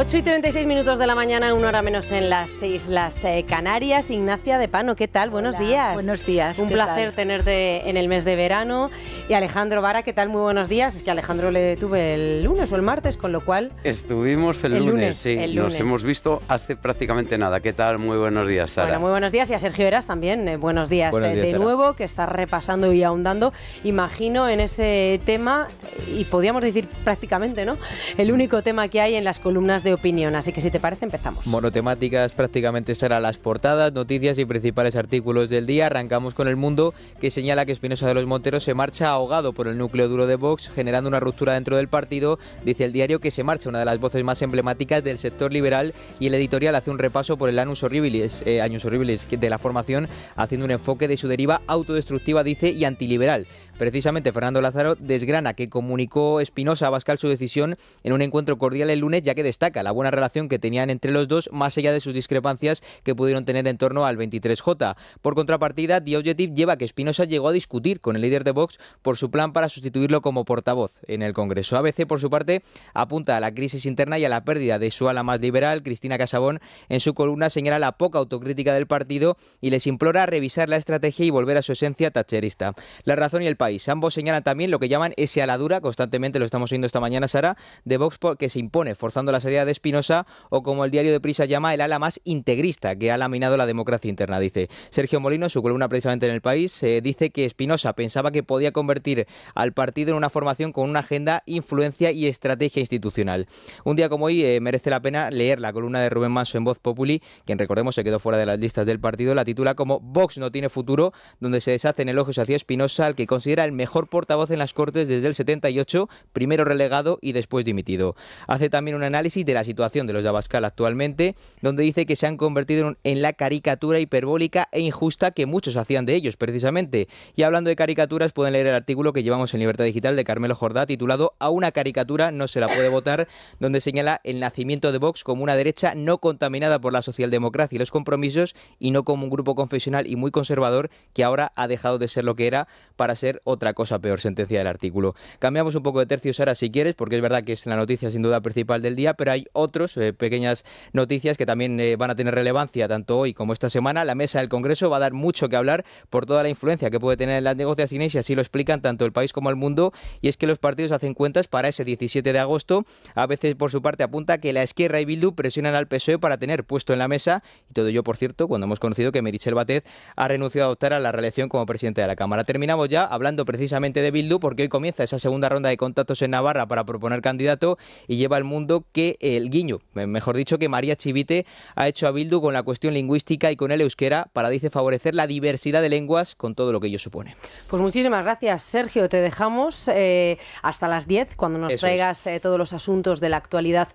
8 y 36 minutos de la mañana, una hora menos en las Islas eh, Canarias. Ignacia de Pano, ¿qué tal? buenos días. Buenos días. Un placer tenerte en el mes de verano. Y Alejandro Vara, ¿qué tal? Muy buenos días. Es que Alejandro le detuve el lunes o el martes, con lo cual. Estuvimos el, lunes, sí. Nos hemos visto hace prácticamente nada. ¿Qué tal? Muy buenos días, Sara. muy buenos días. Y a Sergio Eras también, eh, buenos días, eh, de nuevo, que está repasando y ahondando, imagino, en ese tema, y podríamos decir prácticamente, ¿no? El único tema que hay en las columnas de opinión. Así que si te parece, empezamos. Monotemáticas prácticamente serán las portadas, noticias y principales artículos del día. Arrancamos con el mundo que señala que Espinosa de los Monteros se marcha ahogado por el núcleo duro de Vox, generando una ruptura dentro del partido. Dice el diario que se marcha una de las voces más emblemáticas del sector liberal y el editorial hace un repaso por el Anus Horribilis, eh, Años horribles de la formación, haciendo un enfoque de su deriva autodestructiva, dice, y antiliberal. Precisamente Fernando Lázaro desgrana que comunicó Espinosa a Bascal su decisión en un encuentro cordial el lunes, ya que destaca la buena relación que tenían entre los dos, más allá de sus discrepancias que pudieron tener en torno al 23J. Por contrapartida, The Objective lleva que Espinosa llegó a discutir con el líder de Vox por su plan para sustituirlo como portavoz en el Congreso. ABC, por su parte, apunta a la crisis interna y a la pérdida de su ala más liberal, Cristina Casabón, en su columna señala la poca autocrítica del partido y les implora revisar la estrategia y volver a su esencia tacherista. La razón y el y Ambos señalan también lo que llaman ese aladura, constantemente lo estamos viendo esta mañana, Sara, de Vox que se impone, forzando la salida de Espinosa o como el diario de Prisa llama, el ala más integrista que ha laminado la democracia interna, dice. Sergio Molino, su columna precisamente en el país, eh, dice que Espinosa pensaba que podía convertir al partido en una formación con una agenda, influencia y estrategia institucional. Un día como hoy eh, merece la pena leer la columna de Rubén Manso en Voz Populi, quien recordemos se quedó fuera de las listas del partido, la titula como Vox no tiene futuro, donde se deshacen elogios hacia Espinosa, al que considera el mejor portavoz en las Cortes desde el 78, primero relegado y después dimitido. Hace también un análisis de la situación de los de Abascal actualmente, donde dice que se han convertido en la caricatura hiperbólica e injusta que muchos hacían de ellos, precisamente. Y hablando de caricaturas, pueden leer el artículo que llevamos en Libertad Digital de Carmelo Jordá, titulado A una caricatura no se la puede votar, donde señala el nacimiento de Vox como una derecha no contaminada por la socialdemocracia y los compromisos, y no como un grupo confesional y muy conservador que ahora ha dejado de ser lo que era para ser otra cosa peor, sentencia del artículo. Cambiamos un poco de tercios ahora si quieres, porque es verdad que es la noticia sin duda principal del día, pero hay otras eh, pequeñas noticias que también eh, van a tener relevancia tanto hoy como esta semana. La mesa del Congreso va a dar mucho que hablar por toda la influencia que puede tener en las negociaciones y así lo explican tanto el país como el mundo. Y es que los partidos hacen cuentas para ese 17 de agosto. A veces por su parte apunta que la izquierda y Bildu presionan al PSOE para tener puesto en la mesa. Y todo ello, por cierto, cuando hemos conocido que Merichel Batez ha renunciado a optar a la reelección como presidente de la Cámara. Terminamos ya hablando precisamente de Bildu, porque hoy comienza esa segunda ronda de contactos en Navarra para proponer candidato y lleva al mundo que el guiño, mejor dicho, que María Chivite ha hecho a Bildu con la cuestión lingüística y con el euskera para, dice, favorecer la diversidad de lenguas con todo lo que ello supone. Pues muchísimas gracias, Sergio. Te dejamos eh, hasta las 10 cuando nos traigas eh, todos los asuntos de la actualidad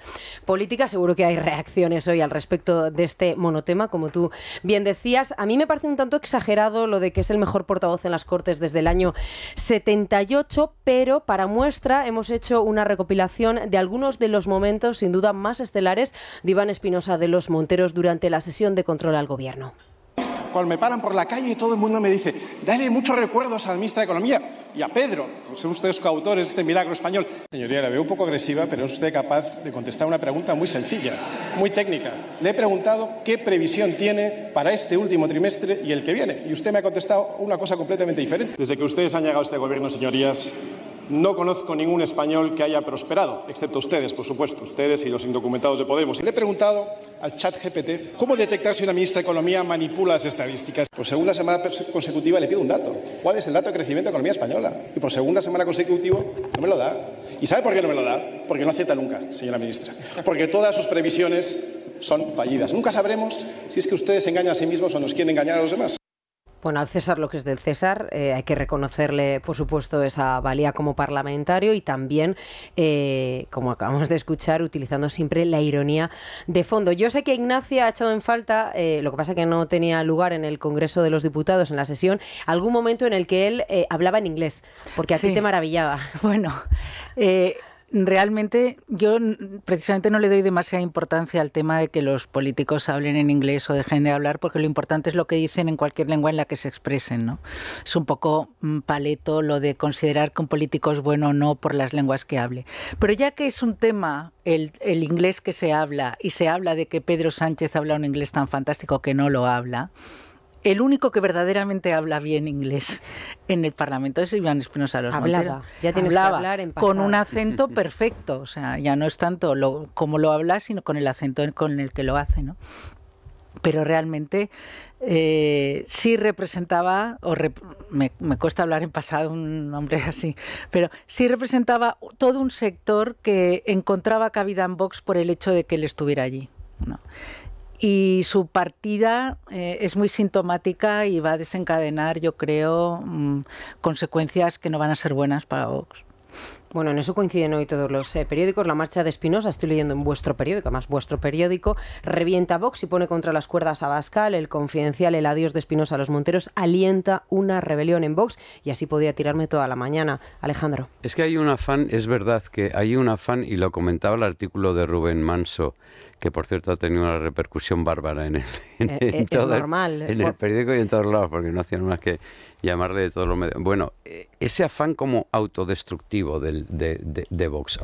política. Seguro que hay reacciones hoy al respecto de este monotema, como tú bien decías. A mí me parece un tanto exagerado lo de que es el mejor portavoz en las Cortes desde el año 78, pero para muestra hemos hecho una recopilación de algunos de los momentos sin duda más estelares de Iván Espinosa de los Monteros durante la sesión de control al gobierno cual me paran por la calle y todo el mundo me dice, dale muchos recuerdos al ministro de Economía y a Pedro, que pues, son ustedes coautores de este milagro español. Señoría, la veo un poco agresiva, pero es usted capaz de contestar una pregunta muy sencilla, muy técnica. Le he preguntado qué previsión tiene para este último trimestre y el que viene, y usted me ha contestado una cosa completamente diferente. Desde que ustedes han llegado a este gobierno, señorías, no conozco ningún español que haya prosperado, excepto ustedes, por supuesto, ustedes y los indocumentados de Podemos. Le he preguntado al chat GPT cómo detectar si una ministra de Economía manipula las estadísticas. Por segunda semana consecutiva le pido un dato. ¿Cuál es el dato de crecimiento de economía española? Y por segunda semana consecutiva no me lo da. ¿Y sabe por qué no me lo da? Porque no acepta nunca, señora ministra. Porque todas sus previsiones son fallidas. Nunca sabremos si es que ustedes engañan a sí mismos o nos quieren engañar a los demás. Bueno, al César lo que es del César, eh, hay que reconocerle, por supuesto, esa valía como parlamentario y también, eh, como acabamos de escuchar, utilizando siempre la ironía de fondo. Yo sé que Ignacia ha echado en falta, eh, lo que pasa es que no tenía lugar en el Congreso de los Diputados, en la sesión, algún momento en el que él hablaba en inglés, porque a ti te maravillaba. Bueno realmente yo precisamente no le doy demasiada importancia al tema de que los políticos hablen en inglés o dejen de hablar, porque lo importante es lo que dicen en cualquier lengua en la que se expresen, ¿no? Es un poco mm, paleto lo de considerar que un político es bueno o no por las lenguas que hable. Pero ya que es un tema el inglés que se habla y se habla de que Pedro Sánchez habla un inglés tan fantástico que no lo habla, el único que verdaderamente habla bien inglés en el Parlamento es Iván Espinosa Los Hablaba, ya tienes que hablar Con un acento perfecto, o sea, ya no es tanto cómo como lo habla, sino con el acento con el que lo hace, ¿no? Pero realmente eh, sí representaba, me, cuesta hablar en pasado un nombre así, pero sí representaba todo un sector que encontraba cabida en Vox por el hecho de que él estuviera allí. ¿no? Y su partida eh, es muy sintomática y va a desencadenar, yo creo, mm, consecuencias que no van a ser buenas para Vox. Bueno, en eso coinciden hoy todos los eh, periódicos. La marcha de Espinosa, estoy leyendo en vuestro periódico, más vuestro periódico, revienta Vox y pone contra las cuerdas a Bascal, el confidencial, el adiós de Espinosa a los Monteros, alienta una rebelión en Vox y así podría tirarme toda la mañana. Alejandro. Es que hay un afán, es verdad que hay un afán, y lo comentaba el artículo de Rubén Manso, que por cierto ha tenido una repercusión bárbara en el, eh, eh, en el periódico y en todos lados, porque no hacían más que llamarle de todos los medios. Bueno, eh, ese afán como autodestructivo de, Vox.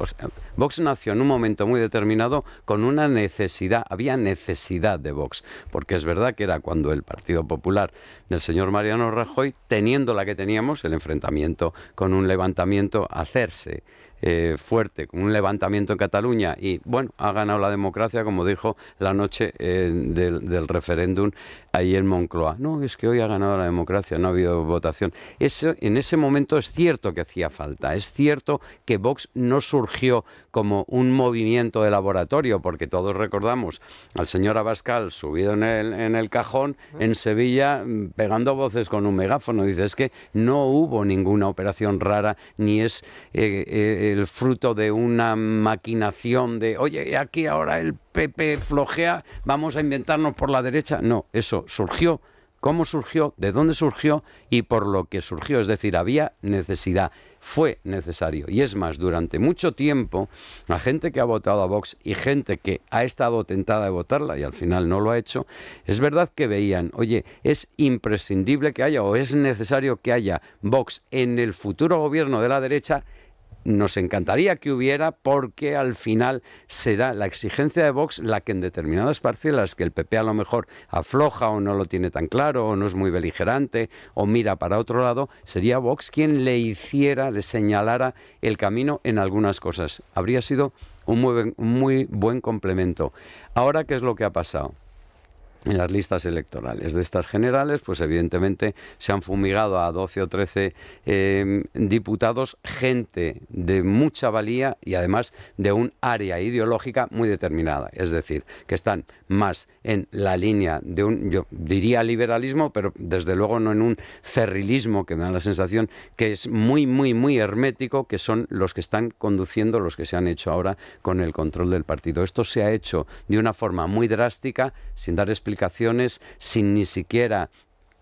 Vox nació en un momento muy determinado con una necesidad, había necesidad de Vox, porque es verdad que era cuando el Partido Popular del señor Mariano Rajoy, teniendo la que teníamos, el enfrentamiento con un levantamiento, hacerse eh, fuerte, con un levantamiento en Cataluña y bueno, ha ganado la democracia, como dijo la noche eh, del, referéndum ahí en Moncloa. No, es que hoy ha ganado la democracia, no ha habido votación. Eso, en ese momento es cierto que hacía falta, es cierto que Vox no surgió como un movimiento de laboratorio, porque todos recordamos al señor Abascal subido en el, cajón en Sevilla pegando voces con un megáfono. Dice, es que no hubo ninguna operación rara, ni es... Eh, el fruto de una maquinación de, oye, aquí ahora el PP flojea, vamos a inventarnos por la derecha. No, eso surgió. ¿Cómo surgió? ¿De dónde surgió? Y por lo que surgió. Es decir, había necesidad. Fue necesario. Y es más, durante mucho tiempo, la gente que ha votado a Vox y gente que ha estado tentada de votarla y al final no lo ha hecho, es verdad que veían, oye, es imprescindible que haya o es necesario que haya Vox en el futuro gobierno de la derecha nos encantaría que hubiera porque al final será la exigencia de Vox la que en determinadas parcelas que el PP a lo mejor afloja o no lo tiene tan claro o no es muy beligerante o mira para otro lado, sería Vox quien le hiciera, le señalara el camino en algunas cosas. Habría sido un muy, muy buen complemento. Ahora, ¿qué es lo que ha pasado? en las listas electorales. De estas generales, pues evidentemente se han fumigado a 12 o 13 em, diputados, gente de mucha valía y además de un área ideológica muy determinada. Es decir, que están más en la línea de un, yo diría liberalismo, pero desde luego no en un ferrilismo que me da la sensación que es muy, muy, muy hermético, que son los que están conduciendo, los que se han hecho ahora con el control del partido. Esto se ha hecho de una forma muy drástica, sin dar explicaciones sin ni siquiera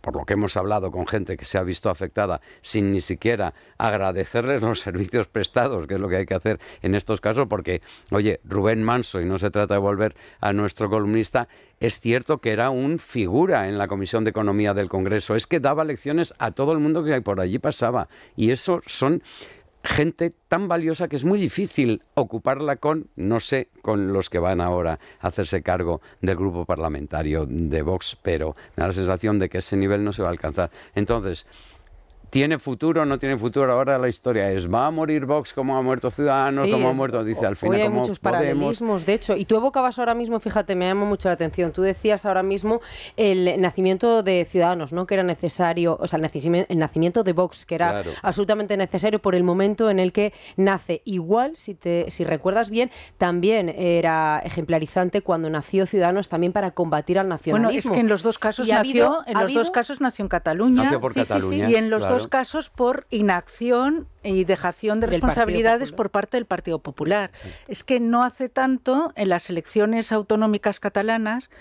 por lo que hemos hablado con gente que se ha visto afectada, sin ni siquiera agradecerles los servicios prestados, que es lo que hay que hacer en estos casos, porque, oye, Rubén Manso, y no se trata de volver a nuestro columnista, es cierto que era un figura en la Comisión de Economía del Congreso, es que daba lecciones a todo el mundo que por allí pasaba, y eso son gente tan valiosa que es muy difícil ocuparla con, no sé, con los que van ahora a hacerse cargo del grupo parlamentario de Vox, pero me da la sensación de que ese nivel no se va a alcanzar. Entonces, ¿Tiene futuro o no tiene futuro? Ahora la historia es, ¿va a morir Vox como ha muerto Ciudadanos, como ha muerto? Dice al final, hay muchos paralelismos, de hecho. Y tú evocabas ahora mismo, fíjate, me llama mucho la atención, tú decías ahora mismo el nacimiento de Ciudadanos, ¿no? Que era necesario, o sea, el nacimiento de Vox, que era absolutamente necesario por el momento en el que nace. Igual, si, te, si recuerdas bien, también era ejemplarizante cuando nació Ciudadanos también para combatir al nacionalismo. Bueno, es que en los dos casos, nació, en los dos casos nació en Cataluña, y en los dos casos por inacción y dejación de responsabilidades por parte del Partido Popular. Es que no hace tanto, en las elecciones autonómicas catalanas,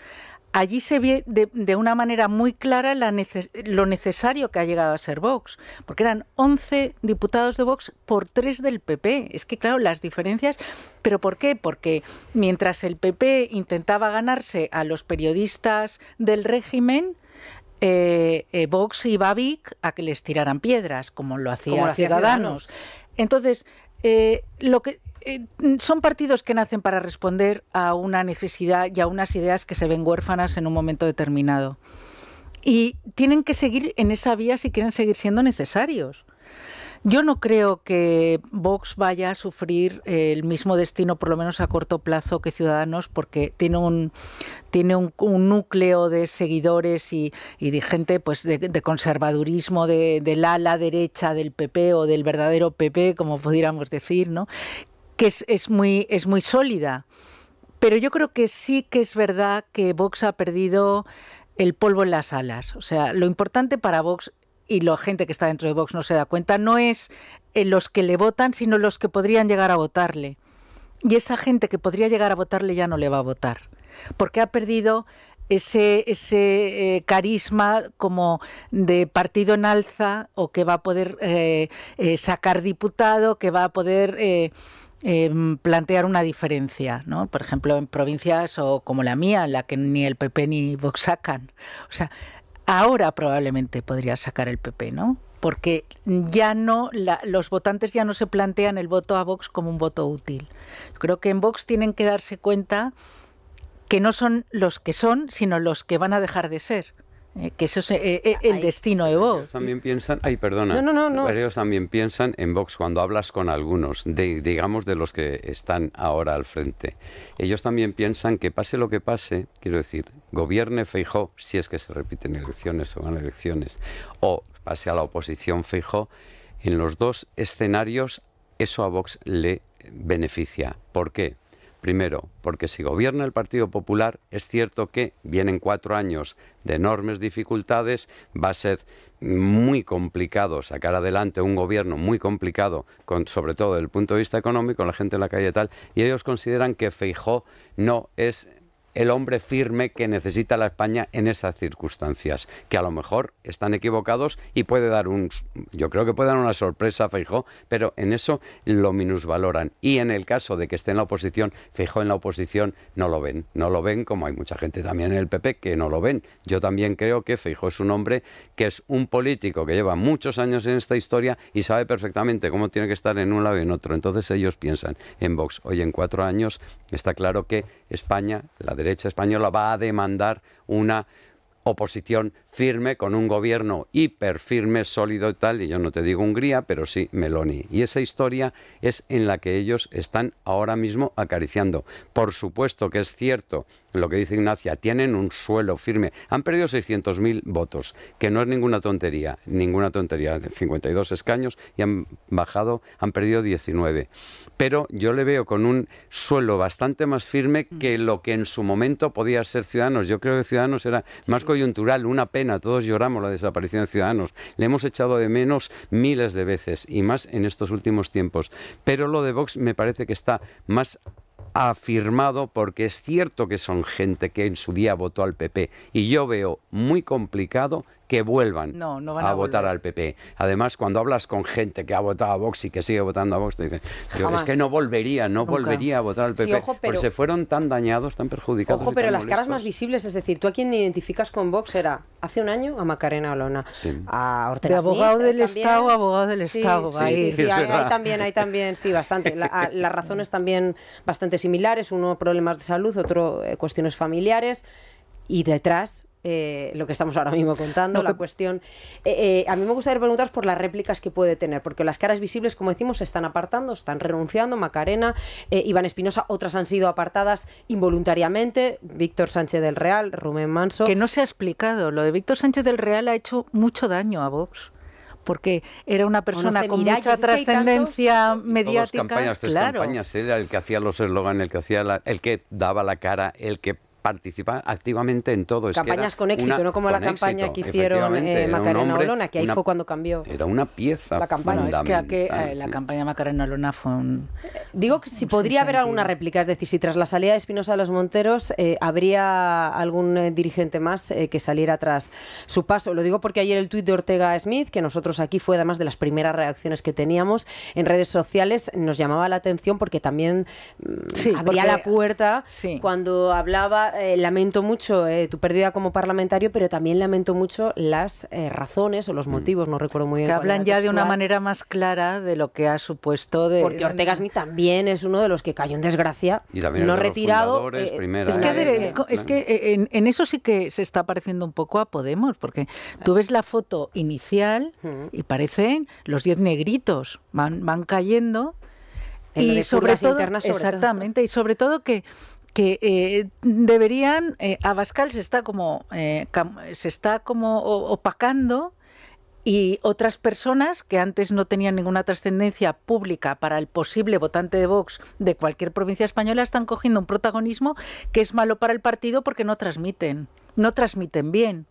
allí se ve de, una manera muy clara lo necesario que ha llegado a ser Vox, porque eran 11 diputados de Vox por 3 del PP. Es que, claro, las diferencias. ¿Pero por qué? Porque mientras el PP intentaba ganarse a los periodistas del régimen, eh, eh, Vox y Babic a que les tiraran piedras, como lo hacían los Ciudadanos. Entonces, eh, lo que son partidos que nacen para responder a una necesidad y a unas ideas que se ven huérfanas en un momento determinado. Y tienen que seguir en esa vía si quieren seguir siendo necesarios. Yo no creo que Vox vaya a sufrir eh, el mismo destino, por lo menos a corto plazo, que Ciudadanos, porque tiene un, tiene un, núcleo de seguidores y, de gente pues, de, conservadurismo de, del ala derecha del PP o del verdadero PP, como pudiéramos decir, ¿no? que es, es muy, es muy sólida. Pero yo creo que sí que es verdad que Vox ha perdido el polvo en las alas. O sea, lo importante para Vox y la gente que está dentro de Vox no se da cuenta, no es eh, los que le votan, sino los que podrían llegar a votarle. Y esa gente que podría llegar a votarle ya no le va a votar, porque ha perdido ese, ese eh, carisma como de partido en alza o que va a poder eh, sacar diputado, que va a poder... Em, plantear una diferencia, ¿no? Por ejemplo, en provincias o como la mía, en la que ni el PP ni Vox sacan. O sea, ahora probablemente podría sacar el PP, ¿no? Porque ya no, los votantes ya no se plantean el voto a Vox como un voto útil. Creo que en Vox tienen que darse cuenta que no son los que son, sino los que van a dejar de ser. Eh, que eso es eh, eh, el destino de Vox. También piensan, ay, perdona, no, ellos también piensan en Vox cuando hablas con algunos, digamos de los que están ahora al frente. Ellos también piensan que pase lo que pase, quiero decir, gobierne Feijó, si es que se repiten elecciones o van elecciones, o pase a la oposición Feijó, en los dos escenarios eso a Vox le beneficia. ¿Por qué? Primero, porque si gobierna el Partido Popular, es cierto que vienen cuatro años de enormes dificultades, va a ser muy complicado sacar adelante un gobierno muy complicado, sobre todo desde el punto de vista económico, la gente en la calle y tal, y ellos consideran que Feijó no es el hombre firme que necesita la España en esas circunstancias, que a lo mejor están equivocados y puede dar un, yo creo que puede dar una sorpresa a Feijó, pero en eso lo minusvaloran. Y en el caso de que esté en la oposición, Feijó en la oposición no lo ven, no lo ven como hay mucha gente también en el PP que no lo ven. Yo también creo que Feijó es un hombre que es un político que lleva muchos años en esta historia y sabe perfectamente cómo tiene que estar en un lado y en otro. Entonces ellos piensan en Vox, hoy en cuatro años está claro que España, la de derecha española va a demandar una oposición firme, con un gobierno hiper firme, sólido y tal, y yo no te digo Hungría, pero sí Meloni. Y esa historia es en la que ellos están ahora mismo acariciando. Por supuesto que es cierto lo que dice Ignacia, tienen un suelo firme. Han perdido 600.000 votos, que no es ninguna tontería, ninguna tontería, 52 escaños y han bajado, han perdido 19. Pero yo le veo con un suelo bastante más firme que lo que en su momento podía ser Ciudadanos. Yo creo que Ciudadanos era más coyuntural, una pena todos lloramos la desaparición de Ciudadanos, le hemos echado de menos miles de veces y más en estos últimos tiempos. Pero lo de Vox me parece que está más afirmado porque es cierto que son gente que en su día votó al PP y yo veo muy complicado que vuelvan a, votar al PP. Además, cuando hablas con gente que ha votado a Vox y que sigue votando a Vox, te dicen, es que no volvería, no volvería a votar al PP, porque se fueron tan dañados, tan perjudicados. Ojo, pero, las caras más visibles, es decir, tú a quien identificas con Vox era hace un año a Macarena Olona, sí. a abogado del eh, Estado, abogado del Estado. también, hay también, sí, bastante. las razones también bastante similares, uno problemas de salud, otro eh, cuestiones familiares y detrás eh, lo que estamos ahora mismo contando, la cuestión. Eh, eh, a mí me gustaría preguntaros por las réplicas que puede tener, porque las caras visibles, como decimos, se están apartando, están renunciando, Macarena, Iván Espinosa, otras han sido apartadas involuntariamente, Víctor Sánchez del Real, rumén Manso. Que no se ha explicado, lo de Víctor Sánchez del Real ha hecho mucho daño a Vox porque era una persona con mucha trascendencia mediática. campañas, claro. campañas, era el que hacía los eslogans, el que hacía el que daba la cara, el que participa activamente en todo. Campañas con éxito, no como la campaña que hicieron eh, Macarena Olona, que ahí fue cuando cambió. Era una pieza. La campaña, es que, eh, la campaña Macarena Olona fue un. Eh, digo que si podría haber alguna réplica, es decir, si tras la salida de Espinosa de los Monteros habría algún dirigente más que saliera tras su paso. Lo digo porque ayer el tuit de Ortega Smith, que nosotros aquí fue además de las primeras reacciones que teníamos en redes sociales, nos llamaba la atención porque también mm, abría la puerta cuando hablaba eh, lamento mucho eh, tu pérdida como parlamentario, pero también lamento mucho las eh, razones o los mm. motivos, no recuerdo muy bien. Que hablan ya de una manera más clara de lo que ha supuesto de... Porque Ortega también es uno de los que cayó en desgracia, y también no retirado. es que, en, eso sí que se está pareciendo un poco a Podemos, porque tú ves la foto inicial y parecen los diez negritos, van, van cayendo. y sobre todo, exactamente, y sobre todo que que eh, deberían, a eh, Abascal se está como, eh, se está como opacando y otras personas que antes no tenían ninguna trascendencia pública para el posible votante de Vox de cualquier provincia española están cogiendo un protagonismo que es malo para el partido porque no transmiten, no transmiten bien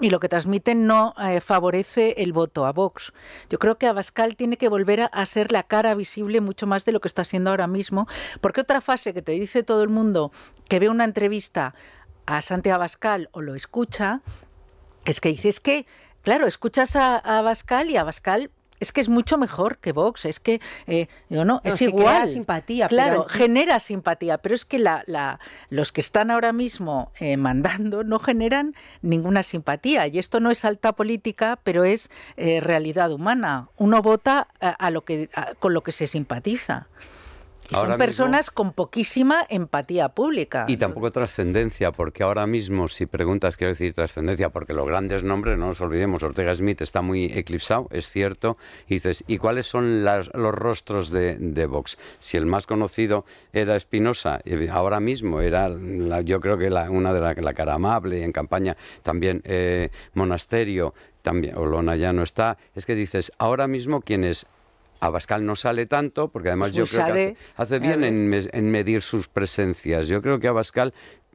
y lo que transmiten no eh, favorece el voto a Vox. Yo creo que Abascal tiene que volver a, ser la cara visible mucho más de lo que está siendo ahora mismo, porque otra fase que te dice todo el mundo que ve una entrevista a Santiago Abascal o lo escucha, es que dices que, claro, escuchas a, a Abascal y Abascal es que es mucho mejor que Vox, es que eh, no, es igual. simpatía. Claro, genera simpatía, pero es que la, la, los que están ahora mismo eh, mandando no generan ninguna simpatía. Y esto no es alta política, pero es eh, realidad humana. Uno vota a, lo que, con lo que se simpatiza son personas con poquísima empatía pública. Y tampoco trascendencia, porque ahora mismo, si preguntas, quiero decir trascendencia, porque los grandes nombres, no nos olvidemos, Ortega Smith está muy eclipsado, es cierto, y dices, ¿y cuáles son las, los rostros de, Vox? Si el más conocido era Espinosa, ahora mismo era, yo creo que la, una de las la cara amable en campaña, también eh, Monasterio, también Olona ya no está, es que dices, ahora mismo quienes Abascal no sale tanto, porque además pues yo creo que hace, bien en, medir sus presencias. Yo creo que Abascal,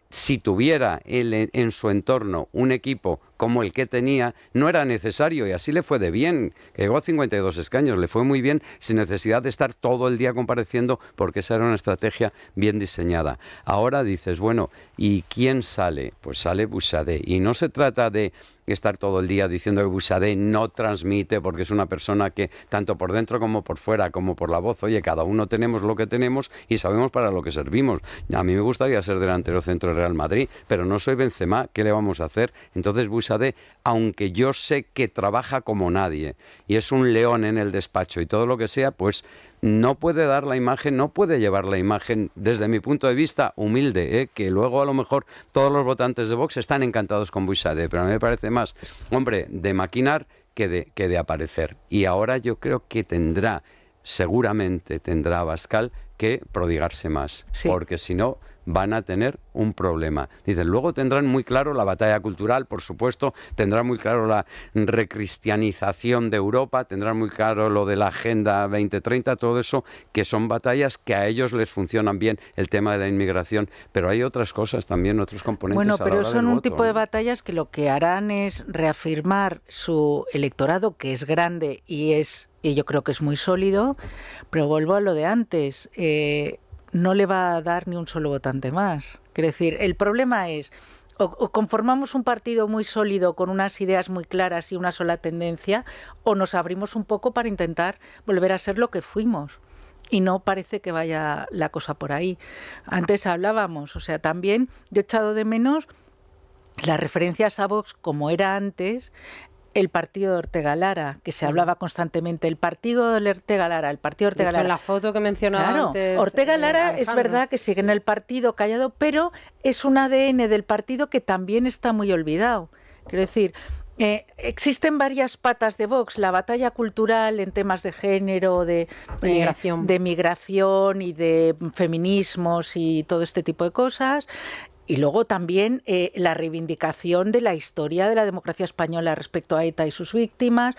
si tuviera en su entorno un equipo como el que tenía, no era necesario y así le fue de bien. Llegó a 52 escaños, le fue muy bien sin necesidad de estar todo el día compareciendo porque esa era una estrategia bien diseñada. Ahora dices, bueno, ¿y quién sale? Pues sale Busade. Y no se trata de estar todo el día diciendo que Busade no transmite porque es una persona que tanto por dentro como por fuera, como por la voz, oye, cada uno tenemos lo que tenemos y sabemos para lo que servimos. A mí me gustaría ser delantero centro de Real Madrid, pero no soy Benzema, ¿qué le vamos a hacer? Entonces Busade, aunque yo sé que trabaja como nadie y es un león en el despacho y todo lo que sea, pues no puede dar la imagen, no puede llevar la imagen, desde mi punto de vista humilde, ¿eh? que luego a lo mejor todos los votantes de Vox están encantados con Buisade, pero a mí me parece más, hombre, de maquinar que de, que de aparecer. Y ahora yo creo que tendrá, seguramente tendrá Bascal que prodigarse más, porque si no van a tener un problema. Dicen, luego tendrán muy claro la batalla cultural, por supuesto, tendrán muy claro la recristianización de Europa, tendrán muy claro lo de la Agenda 2030, todo eso, que son batallas que a ellos les funcionan bien, el tema de la inmigración, pero hay otras cosas también, otros componentes. Bueno, pero son un tipo de batallas que lo que harán es reafirmar su electorado, que es grande y es y yo creo que es muy sólido, pero vuelvo a lo de antes. Eh, no le va a dar ni un solo votante más. Quiere decir, el problema es o, conformamos un partido muy sólido con unas ideas muy claras y una sola tendencia, o nos abrimos un poco para intentar volver a ser lo que fuimos. Y no parece que vaya la cosa por ahí. Antes hablábamos, o sea, también yo he echado de menos las referencias a Vox como era antes, el partido de Ortega Lara, que se hablaba constantemente, el partido de Ortega Lara, el partido de Ortega Lara. en la foto que mencionaba claro, Ortega eh, Lara es verdad que sigue en el partido callado, pero es un ADN del partido que también está muy olvidado. Quiero decir, eh, existen varias patas de Vox, la batalla cultural en temas de género, de eh, migración y de feminismos y todo este tipo de cosas, y luego también eh, la reivindicación de la historia de la democracia española respecto a ETA y sus víctimas.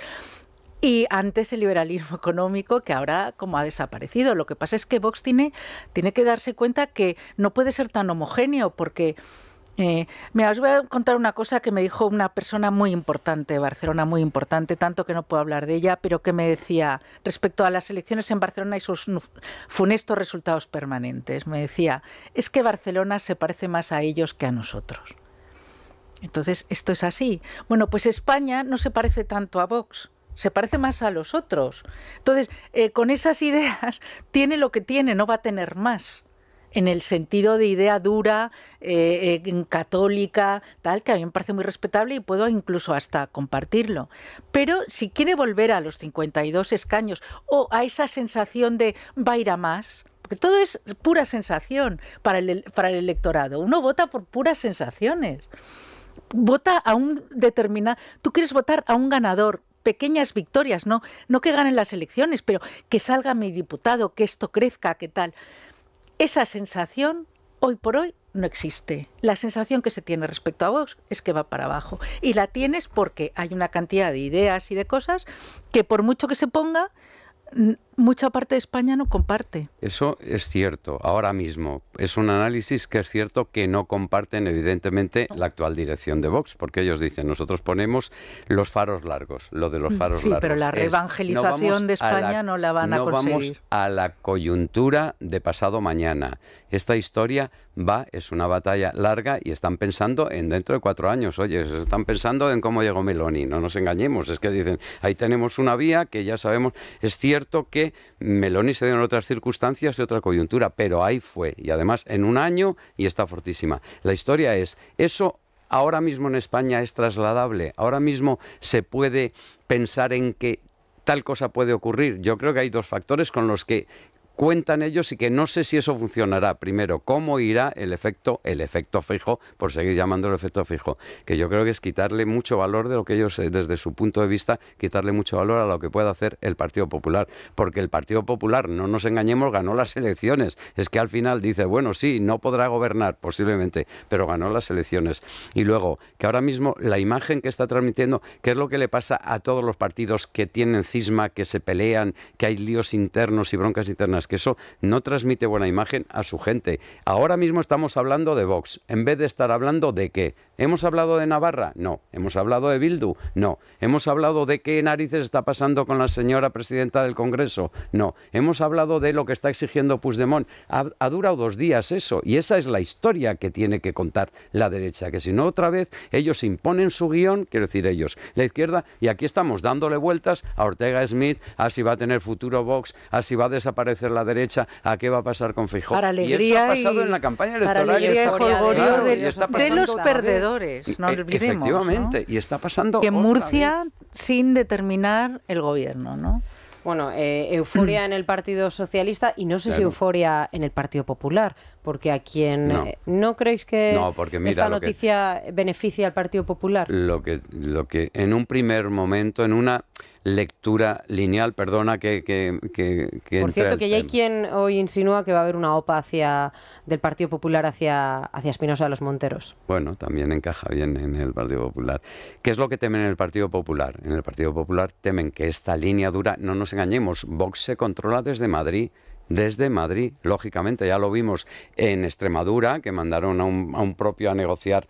Y antes el liberalismo económico, que ahora como ha desaparecido. Lo que pasa es que Vox tiene, tiene que darse cuenta que no puede ser tan homogéneo, porque eh, mira, os voy a contar una cosa que me dijo una persona muy importante de Barcelona, muy importante, tanto que no puedo hablar de ella, pero que me decía respecto a las elecciones en Barcelona y sus funestos resultados permanentes. Me decía, es que Barcelona se parece más a ellos que a nosotros. Entonces, esto es así. Bueno, pues España no se parece tanto a Vox se parece más a los otros. Entonces, eh, con esas ideas tiene lo que tiene, no va a tener más en el sentido de idea dura, eh, eh, católica, tal, que a mí me parece muy respetable y puedo incluso hasta compartirlo. Pero si quiere volver a los 52 escaños o a esa sensación de va a ir a más, porque todo es pura sensación para el, para el electorado, uno vota por puras sensaciones. Vota a un determinado. Tú quieres votar a un ganador, pequeñas victorias, no, no que ganen las elecciones, pero que salga mi diputado, que esto crezca, que tal. Esa sensación hoy por hoy no existe. La sensación que se tiene respecto a vos es que va para abajo. Y la tienes porque hay una cantidad de ideas y de cosas que por mucho que se ponga, mucha parte de España no comparte. Eso es cierto, ahora mismo. Es un análisis que es cierto que no comparten, evidentemente, la actual dirección de Vox, porque ellos dicen, nosotros ponemos los faros largos, lo de los mm, faros largos. Sí, pero la reevangelización de España no la van a no vamos a la coyuntura de pasado mañana. Esta historia va, es una batalla larga y están pensando en dentro de cuatro años. Oye, están pensando en cómo llegó Meloni, no nos engañemos. Es que dicen, ahí tenemos una vía que ya sabemos. Es cierto que Meloni se dio en otras circunstancias y otra coyuntura, pero ahí fue, y además en un año y está fortísima. La historia es, eso ahora mismo en España es trasladable, ahora mismo se puede pensar en que tal cosa puede ocurrir. Yo creo que hay dos factores con los que cuentan ellos y que no sé si eso funcionará. Primero, cómo irá el efecto, el efecto fijo, por seguir llamándolo efecto fijo, que yo creo que es quitarle mucho valor de lo que ellos, eh, desde su punto de vista, quitarle mucho valor a lo que pueda hacer el Partido Popular. Porque el Partido Popular, no nos engañemos, ganó las elecciones. Es que al final dice, bueno, sí, no podrá gobernar, posiblemente, pero ganó las elecciones. Y luego, que ahora mismo la imagen que está transmitiendo, ¿qué es lo que le pasa a todos los partidos que tienen cisma, que se pelean, que hay líos internos y broncas internas? que eso no transmite buena imagen a su gente. Ahora mismo estamos hablando de Vox, en vez de estar hablando de qué. ¿Hemos hablado de Navarra? No. ¿Hemos hablado de Bildu? No. ¿Hemos hablado de qué narices está pasando con la señora presidenta del Congreso? No. ¿Hemos hablado de lo que está exigiendo Puigdemont? Ha, ha durado dos días eso, y esa es la historia que tiene que contar la derecha, que si no otra vez ellos imponen su guión, quiero decir ellos, la izquierda, y aquí estamos dándole vueltas a Ortega Smith, así va a tener futuro Vox, así va a desaparecer la derecha a qué va a pasar con Feijóo. Para alegría y eso ha pasado en la campaña electoral y, de, los perdedores, no e, olvidemos. Efectivamente, y está pasando que Murcia sin determinar el gobierno, ¿no? Bueno, eh, euforia en el Partido Socialista y no sé si euforia en el Partido Popular, porque a quien... No, eh, creéis que esta noticia beneficia al Partido Popular? Lo que, lo que en un primer momento, en una lectura lineal, perdona que... que, que, Por cierto, que ya hay quien hoy insinúa que va a haber una OPA hacia, del Partido Popular hacia, hacia Espinosa de los Monteros. Bueno, también encaja bien en el Partido Popular. ¿Qué es lo que temen en el Partido Popular? En el Partido Popular temen que esta línea dura, no nos engañemos, Vox se controla desde Madrid desde Madrid. Lógicamente, ya lo vimos en Extremadura, que mandaron a un, propio a negociar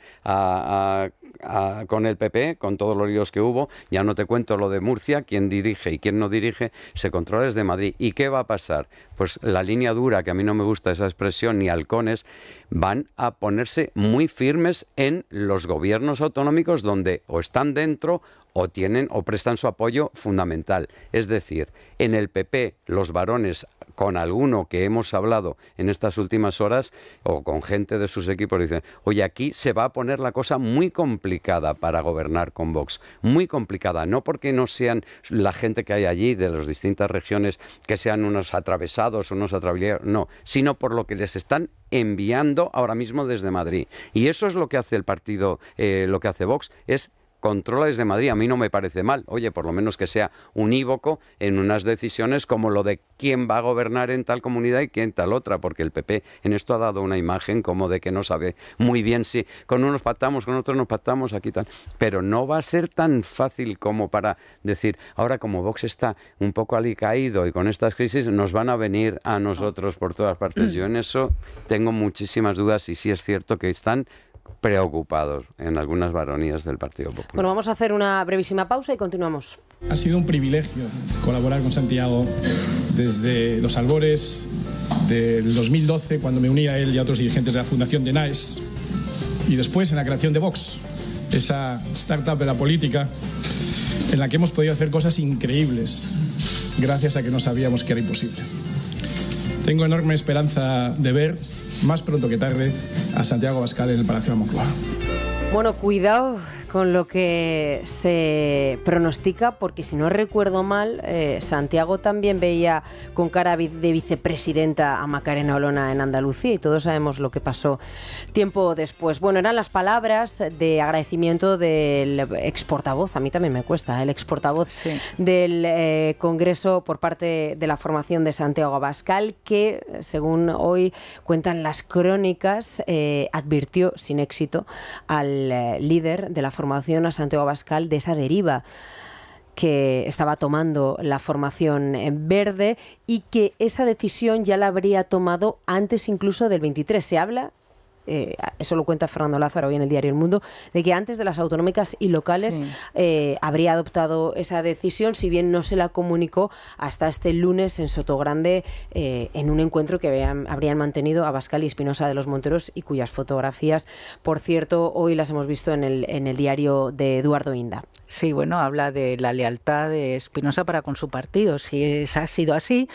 con el PP, con todos los líos que hubo. Ya no te cuento lo de Murcia, quién dirige y quién no dirige, se controla desde Madrid. ¿Y qué va a pasar? Pues la línea dura, que a mí no me gusta esa expresión, ni halcones, van a ponerse muy firmes en los gobiernos autonómicos donde o están dentro o tienen o prestan su apoyo fundamental. Es decir, en el PP los varones con alguno que hemos hablado en estas últimas horas o con gente de sus equipos dicen, oye, aquí se va a poner la cosa muy complicada para gobernar con Vox, muy complicada, no porque no sean la gente que hay allí de las distintas regiones que sean unos atravesados, o unos atravesados, no, sino por lo que les están enviando ahora mismo desde Madrid. Y eso es lo que hace el partido, eh, lo que hace Vox, es controla desde Madrid. A mí no me parece mal. Oye, por lo menos que sea unívoco en unas decisiones como lo de quién va a gobernar en tal comunidad y quién en tal otra, porque el PP en esto ha dado una imagen como de que no sabe muy bien si con unos pactamos, con otros nos pactamos, aquí tal. Pero no va a ser tan fácil como para decir, ahora como Vox está un poco alicaído y con estas crisis nos van a venir a nosotros por todas partes. Yo en eso tengo muchísimas dudas y sí es cierto que están preocupados en algunas varonías del Partido Popular. Bueno, vamos a hacer una brevísima pausa y continuamos. Ha sido un privilegio colaborar con Santiago desde los albores del 2012, cuando me uní a él y a otros dirigentes de la Fundación de NAES, y después en la creación de Vox, esa startup de la política en la que hemos podido hacer cosas increíbles, gracias a que no sabíamos que era imposible. Tengo enorme esperanza de ver más pronto que tarde a Santiago bascal en el Palacio de la Moncloa. Bueno, cuidado con lo que se pronostica, porque si no recuerdo mal, eh, Santiago también veía con cara de vicepresidenta a Macarena Olona en Andalucía y todos sabemos lo que pasó tiempo después. Bueno, eran las palabras de agradecimiento del exportavoz, a mí también me cuesta, ¿eh? el exportavoz del eh, Congreso por parte de la formación de Santiago Abascal, que según hoy cuentan las crónicas eh, advirtió sin éxito al eh, líder de la formación, a Santiago Abascal, de esa deriva que estaba tomando la formación en eh, verde y que esa decisión ya la habría tomado antes incluso del 23. Se habla eh, eso lo cuenta Fernando Lázaro hoy en el diario El Mundo, de que antes de las autonómicas y locales eh, habría adoptado esa decisión, si bien no se la comunicó hasta este lunes en Sotogrande, eh, en un encuentro que habrían mantenido Abascal y Espinosa de los Monteros y cuyas fotografías, por cierto, hoy las hemos visto en el, en el diario de Eduardo Inda. Sí, bueno, habla de la lealtad de Espinosa para con su partido. Si es, ha sido así,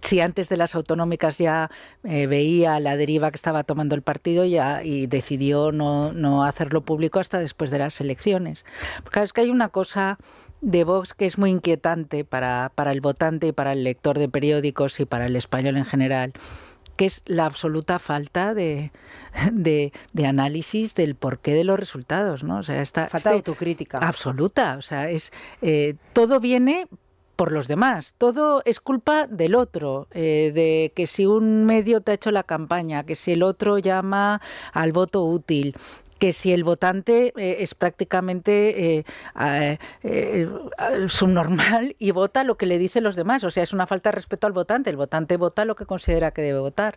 si antes de las autonómicas ya eh, veía la deriva que estaba tomando el partido ya, y decidió no, hacerlo público hasta después de las elecciones. Porque es que hay una cosa de Vox que es muy inquietante para, para el votante y para el lector de periódicos y para el español en general que es la absoluta falta de, análisis del porqué de los resultados, ¿no? sea, falta este de autocrítica. Absoluta, o sea, es eh, todo viene por los demás. Todo es culpa del otro, eh, de que si un medio te ha hecho la campaña, que si el otro llama al voto útil, que si el votante eh, es prácticamente eh, eh, subnormal y vota lo que le dicen los demás. O sea, es una falta de respeto al votante. El votante vota lo que considera que debe votar.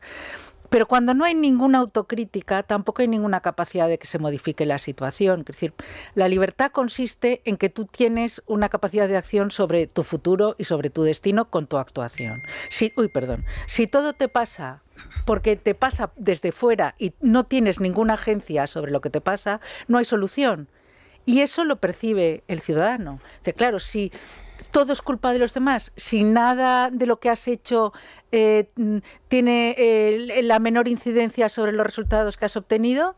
Pero cuando no hay ninguna autocrítica, tampoco hay ninguna capacidad de que se modifique la situación. Es decir, la libertad consiste en que tú tienes una capacidad de acción sobre tu futuro y sobre tu destino con tu actuación. uy, perdón. Si todo te pasa porque te pasa desde fuera y no tienes ninguna agencia sobre lo que te pasa, no hay solución. Y eso lo percibe el ciudadano. claro, si todo es culpa de los demás, si nada de lo que has hecho eh, tiene eh, la menor incidencia sobre los resultados que has obtenido,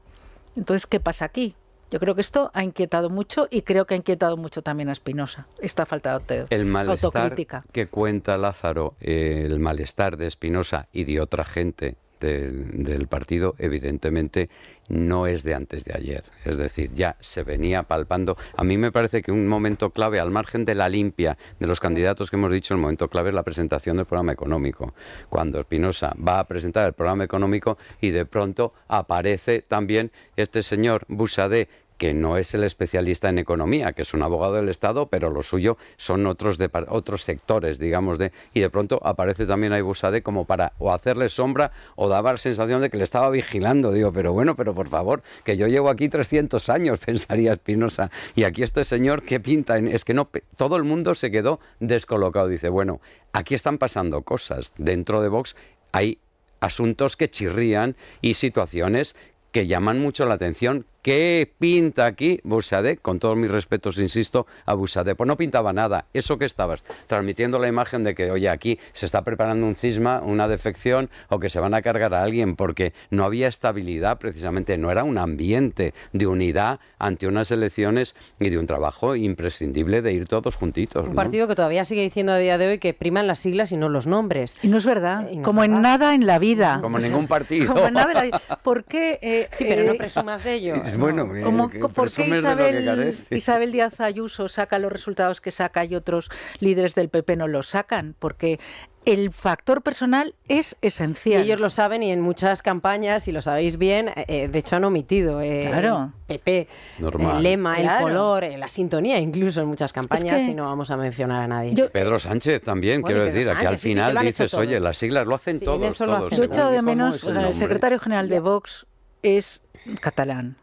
entonces, ¿qué pasa aquí? Yo creo que esto ha inquietado mucho y creo que ha inquietado mucho también a Espinosa, esta falta de autocrítica. el malestar autocrítica. que cuenta Lázaro, eh, el malestar de Espinosa y de otra gente del, partido, evidentemente no es de antes de ayer. Es decir, ya se venía palpando. A mí me parece que un momento clave, al margen de la limpia de los candidatos que hemos dicho, el momento clave es la presentación del programa económico. Cuando Espinosa va a presentar el programa económico y de pronto aparece también este señor Busade que no es el especialista en economía, que es un abogado del Estado, pero lo suyo son otros, otros sectores, digamos, de, y de pronto aparece también Aibusade como para o hacerle sombra o la sensación de que le estaba vigilando. Digo, pero bueno, pero por favor, que yo llevo aquí 300 años, pensaría Espinosa, y aquí este señor que pinta, es que no, todo el mundo se quedó descolocado. Dice, bueno, aquí están pasando cosas. Dentro de Vox hay asuntos que chirrían y situaciones que llaman mucho la atención ¿Qué pinta aquí Busade? Con todos mis respetos, insisto, a Por Pues no pintaba nada. Eso que estabas transmitiendo la imagen de que, oye, aquí se está preparando un cisma, una defección o que se van a cargar a alguien porque no había estabilidad precisamente, no era un ambiente de unidad ante unas elecciones y de un trabajo imprescindible de ir todos juntitos. Un partido que todavía sigue diciendo a día de hoy que priman las siglas y no los nombres. Y no es verdad, como en nada en la vida. Como en ningún partido. Como en nada en la vida. ¿Por qué? Eh, sí, pero no eh, presumas de ello. Pues bueno, eh, ¿por qué Isabel, Díaz Ayuso saca los resultados que saca y otros líderes del PP no los sacan? Porque el factor personal es esencial. ellos lo saben y en muchas campañas, y lo sabéis bien, eh, de hecho han omitido eh, claro. el PP, el lema, el color, la sintonía, incluso en muchas campañas, y no vamos a mencionar a nadie. Pedro Sánchez también, quiero decir, que al final dices, oye, las siglas lo hacen todos. Yo he echado de menos, el secretario general de Vox es catalán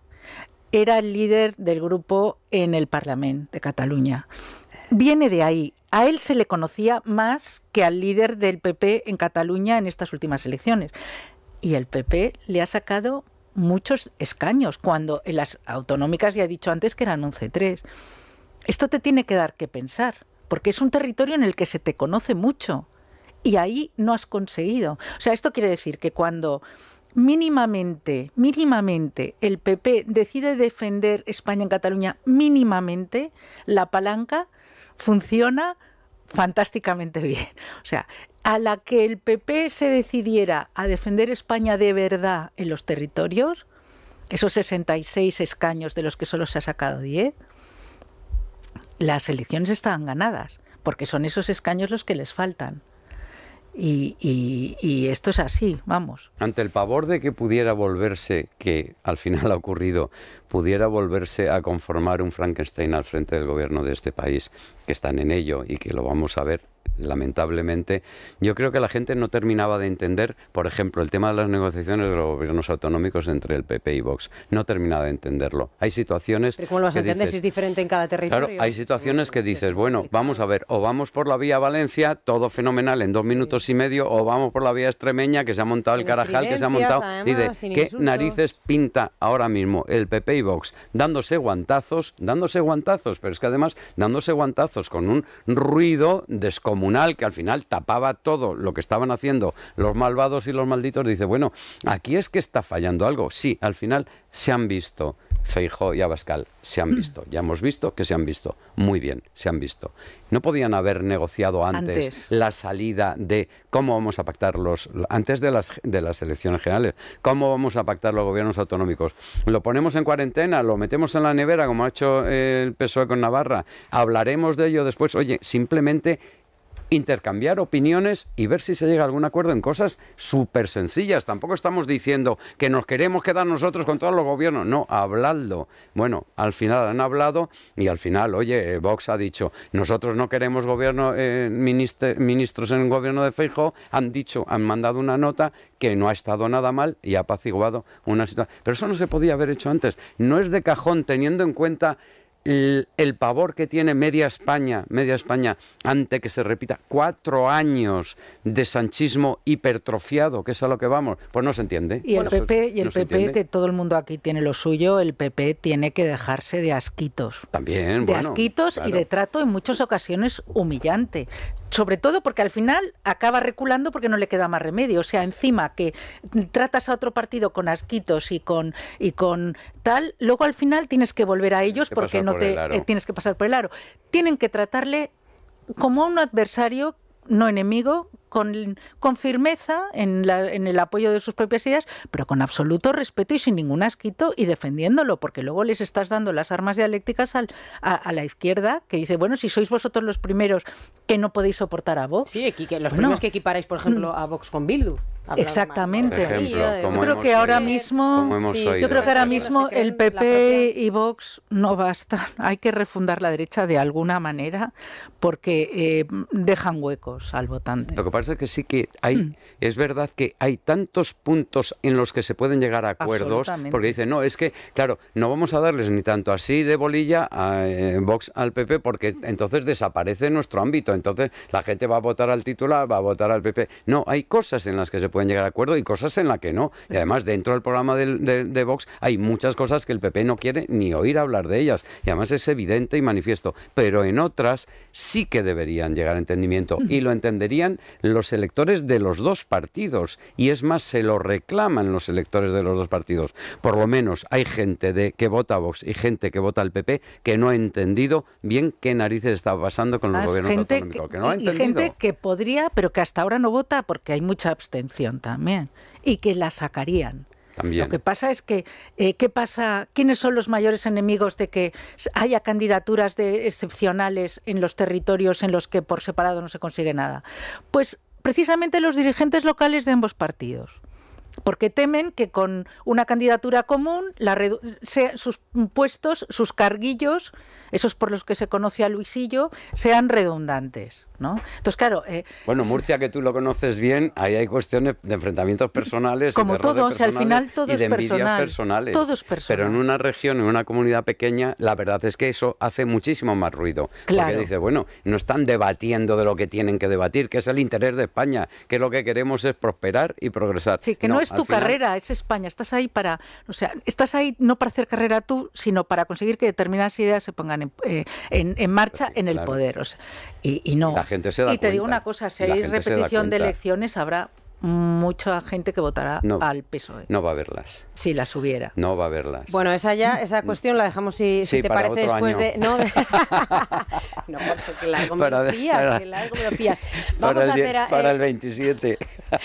era el líder del grupo en el Parlamento de Cataluña. Viene de ahí. A él se le conocía más que al líder del PP en Cataluña en estas últimas elecciones. Y el PP le ha sacado muchos escaños, cuando en las autonómicas ya he dicho antes que eran 11-3. Esto te tiene que dar que pensar, porque es un territorio en el que se te conoce mucho y ahí no has conseguido. O sea, esto quiere decir que cuando mínimamente, mínimamente el PP decide defender España en Cataluña mínimamente, la palanca funciona fantásticamente bien. O sea, a la que el PP se decidiera a defender España de verdad en los territorios, esos 66 escaños de los que solo se ha sacado 10, las elecciones estaban ganadas, porque son esos escaños los que les faltan. Y, esto es así, vamos. Ante el pavor de que pudiera volverse, que al final ha ocurrido, pudiera volverse a conformar un Frankenstein al frente del gobierno de este país, que están en ello y que lo vamos a ver lamentablemente, yo creo que la gente no terminaba de entender, por ejemplo, el tema de las negociaciones de los gobiernos autonómicos entre el PP y Vox. No terminaba de entenderlo. Hay situaciones. cómo lo vas a entender si es diferente en cada territorio? Claro, hay situaciones que dices, bueno, vamos a ver, o vamos por la vía Valencia, todo fenomenal, en dos minutos y medio, o vamos por la vía extremeña, que se ha montado el Carajal, que se ha montado. de ¿qué narices pinta ahora mismo el PP y Vox? Dándose guantazos, dándose guantazos, pero es que además dándose guantazos con un ruido descomunal comunal que al final tapaba todo lo que estaban haciendo los malvados y los malditos, dice, bueno, aquí es que está fallando algo. Sí, al final se han visto. Feijó y Abascal se han visto, ya hemos visto que se han visto, muy bien, se han visto. No podían haber negociado antes, la salida de cómo vamos a pactar los, antes de las, de las elecciones generales, cómo vamos a pactar los gobiernos autonómicos. Lo ponemos en cuarentena, lo metemos en la nevera, como ha hecho el PSOE con Navarra, hablaremos de ello después. Oye, simplemente intercambiar opiniones y ver si se llega a algún acuerdo en cosas súper sencillas. Tampoco estamos diciendo que nos queremos quedar nosotros con todos los gobiernos. No, hablando, Bueno, al final han hablado y al final, oye, Vox ha dicho, nosotros no queremos gobierno, eh, ministros en el gobierno de Feijo. Han dicho, han mandado una nota que no ha estado nada mal y ha apaciguado una situación. Pero eso no se podía haber hecho antes. No es de cajón, teniendo en cuenta el, pavor que tiene media España, media España, ante que se repita cuatro años de sanchismo hipertrofiado, que es a lo que vamos, pues no se entiende. Y el PP, pues y el PP que todo el mundo aquí tiene lo suyo, el PP tiene que dejarse de asquitos. También, De asquitos y de trato en muchas ocasiones humillante. Sobre todo porque al final acaba reculando porque no le queda más remedio. O sea, encima que tratas a otro partido con asquitos y con, y con tal, luego al final tienes que volver a ellos porque no eh, tienes que pasar por el aro. Tienen que tratarle como a un adversario no enemigo, con, firmeza en, el apoyo de sus propias ideas, pero con absoluto respeto y sin ningún asquito y defendiéndolo, porque luego les estás dando las armas dialécticas a, la izquierda, que dice, bueno, si sois vosotros los primeros que no podéis soportar a Vox. Sí, que los primeros que equiparáis, por ejemplo, mm. a Vox con Bildu. Exactamente. Ejemplo, yo creo que ahora mismo, yo creo que ahora mismo el PP y Vox no bastan. Hay que refundar la derecha de alguna manera porque eh, dejan huecos al votante. Lo que pasa es que sí que hay, mm. es verdad que hay tantos puntos en los que se pueden llegar a acuerdos porque dicen no es que claro no vamos a darles ni tanto así de bolilla a eh, Vox al PP porque entonces desaparece nuestro ámbito entonces la gente va a votar al titular va a votar al PP no hay cosas en las que se pueden llegar a acuerdo y cosas en las que no. Y además, dentro del programa de, de, Vox hay muchas cosas que el PP no quiere ni oír hablar de ellas. Y además es evidente y manifiesto. Pero en otras sí que deberían llegar a entendimiento. Y lo entenderían los electores de los dos partidos. Y es más, se lo reclaman los electores de los dos partidos. Por lo menos hay gente de, que vota Vox y gente que vota al PP que no ha entendido bien qué narices está pasando con los gobiernos autonómicos. y gente que podría, pero que hasta ahora no vota porque hay mucha abstención también y que la sacarían. Lo que pasa es que, eh, ¿qué pasa? ¿Quiénes son los mayores enemigos de que haya candidaturas de excepcionales en los territorios en los que por separado no se consigue nada? Pues precisamente los dirigentes locales de ambos partidos. Porque temen que con una candidatura común sus puestos, sus carguillos, esos por los que se conoce a Luisillo, sean redundantes. Eh, bueno, Murcia, que tú lo conoces bien, ahí hay cuestiones de enfrentamientos personales, como todos, al final y de envidias personales. Pero en una región, en una comunidad pequeña, la verdad es que eso hace muchísimo más ruido. Porque dice, bueno, no están debatiendo de lo que tienen que debatir, que es el interés de España, que lo que queremos es prosperar y progresar. Sí, que no, es tu carrera, es España. Estás ahí para, o sea, estás ahí no para hacer carrera tú, sino para conseguir que determinadas ideas se pongan en, eh, marcha pues en el poder. O sea, y, no. y te digo una cosa, si hay repetición de elecciones habrá mucha gente que votará al PSOE. No va a haberlas. Si las hubiera. No va a haberlas. Bueno, esa ya, esa cuestión la dejamos si, te parece después de. No, no porque la pías, Vamos para el, a hacer a, para eh, el 27.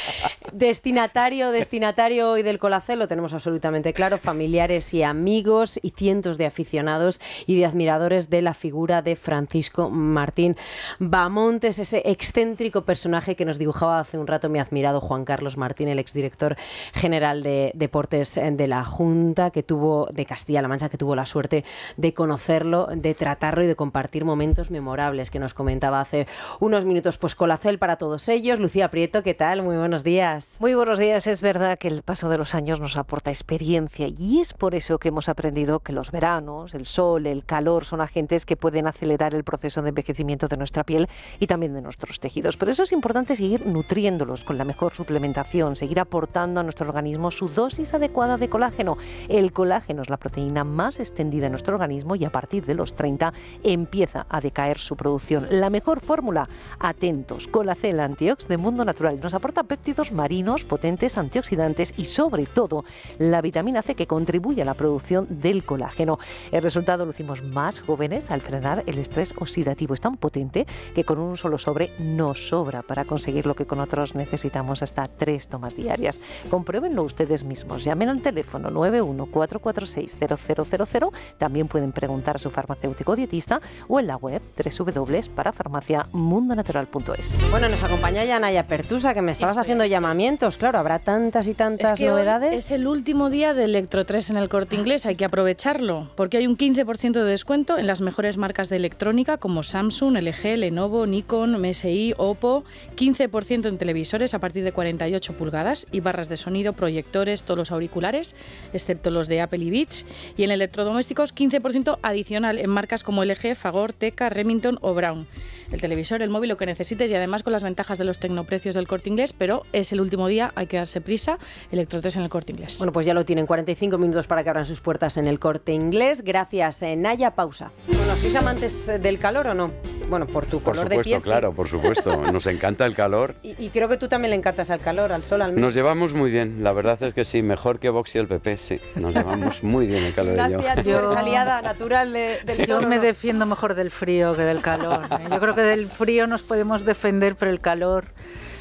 destinatario, destinatario hoy del Colacé, lo tenemos absolutamente claro. Familiares y amigos y cientos de aficionados y de admiradores de la figura de Francisco Martín Bamontes, ese excéntrico personaje que nos dibujaba hace un rato mi admirado Juan Carlos Martín, el exdirector general de Deportes eh, de la Junta, que tuvo de Castilla-La Mancha, que tuvo la suerte de conocerlo, de tratarlo y de compartir momentos memorables que nos comentaba hace unos minutos. Pues Colacel para todos ellos. Lucía Prieto, ¿qué tal? Muy buenos días. Muy buenos días. Es verdad que el paso de los años nos aporta experiencia y es por eso que hemos aprendido que los veranos, el sol, el calor son agentes que pueden acelerar el proceso de envejecimiento de nuestra piel y también de nuestros tejidos. Por eso es importante seguir nutriéndolos con la mejor suplementación, seguir aportando a nuestro organismo su dosis adecuada de colágeno. El colágeno es la proteína más extendida en nuestro organismo y a partir de los 30 empieza a decaer su producción. La mejor fórmula, atentos, Colacel Antiox de Mundo Natural. Nos aporta péptidos marinos, potentes, antioxidantes y sobre todo la vitamina C que contribuye a la producción del colágeno. El resultado lo hicimos más jóvenes al frenar el estrés oxidativo. Es tan potente que con un solo sobre no sobra para conseguir lo que con otros necesitamos hasta tres tomas diarias. Compruébenlo ustedes mismos. Llamen al teléfono 914460000. También pueden preguntar a su farmacéutico dietista o en la web www.parafarmaciamundonatural.es. Bueno, nos acompaña ya Naya Pertusa, que me estabas haciendo llamamientos. Claro, habrá tantas y tantas es que novedades. es el último día de Electro 3 en el corte inglés, hay que aprovecharlo, porque hay un 15% de descuento en las mejores marcas de electrónica como Samsung, LG, Lenovo, Nikon, MSI, Oppo, 15% en televisores a partir de 48 pulgadas y barras de sonido, proyectores, todos los auriculares, excepto los de Apple y Beats. Y en electrodomésticos, 15% adicional en marcas como LG, Fagor, Teca, Remington o Brown. El televisor, el móvil, lo que necesites y además con las ventajas de los tecnoprecios del corte inglés, pero es el último día, hay que darse prisa. Electro en el corte inglés. Bueno, pues ya lo tienen, 45 minutos para que abran sus puertas en el corte inglés. Gracias, eh, Naya. Pausa. Bueno, ¿sois amantes eh, del calor o no? Bueno, por tu color de piel. claro, por supuesto. Nos encanta el calor. Y, y creo que tú también le encanta al calor, al sol, al Nos llevamos muy bien, la verdad es que sí, mejor que Vox y el PP, sí. Nos llevamos muy bien el calor Gracias, aliada natural del Yo me defiendo mejor del frío que del calor. ¿eh? Yo creo que del frío nos podemos defender, pero el calor...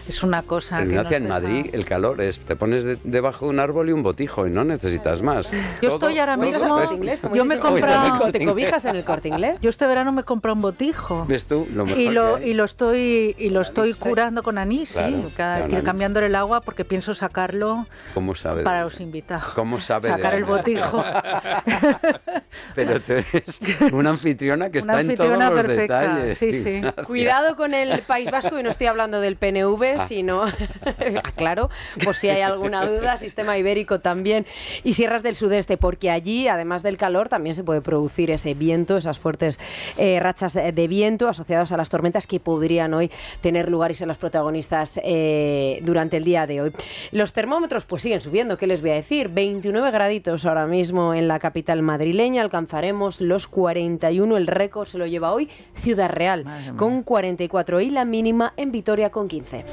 Es una cosa. que en Madrid el calor es, te pones debajo de un árbol y un botijo y no necesitas más. Yo estoy ahora mismo. yo me Te cobijas en el corte inglés. Yo este verano me compro un botijo. ¿Ves tú? y, lo, y lo estoy, y lo estoy curando con anís, cambiando cambiándole el agua porque pienso sacarlo para los invitados. ¿Cómo sabe? Sacar el botijo. Pero tú eres una anfitriona que está en todos perfecta, los detalles. Sí, sí. Cuidado con el País Vasco y no estoy hablando del PNV, si no, claro por si hay alguna duda, sistema ibérico también, y sierras del sudeste, porque allí, además del calor, también se puede producir ese viento, esas fuertes eh, rachas de viento asociadas a las tormentas que podrían hoy tener lugar y ser las protagonistas eh, durante el día de hoy. Los termómetros pues siguen subiendo, ¿qué les voy a decir? 29 graditos ahora mismo en la capital madrileña, alcanzaremos los 41, el récord se lo lleva hoy Ciudad Real, con 44 y la mínima en Vitoria con 15.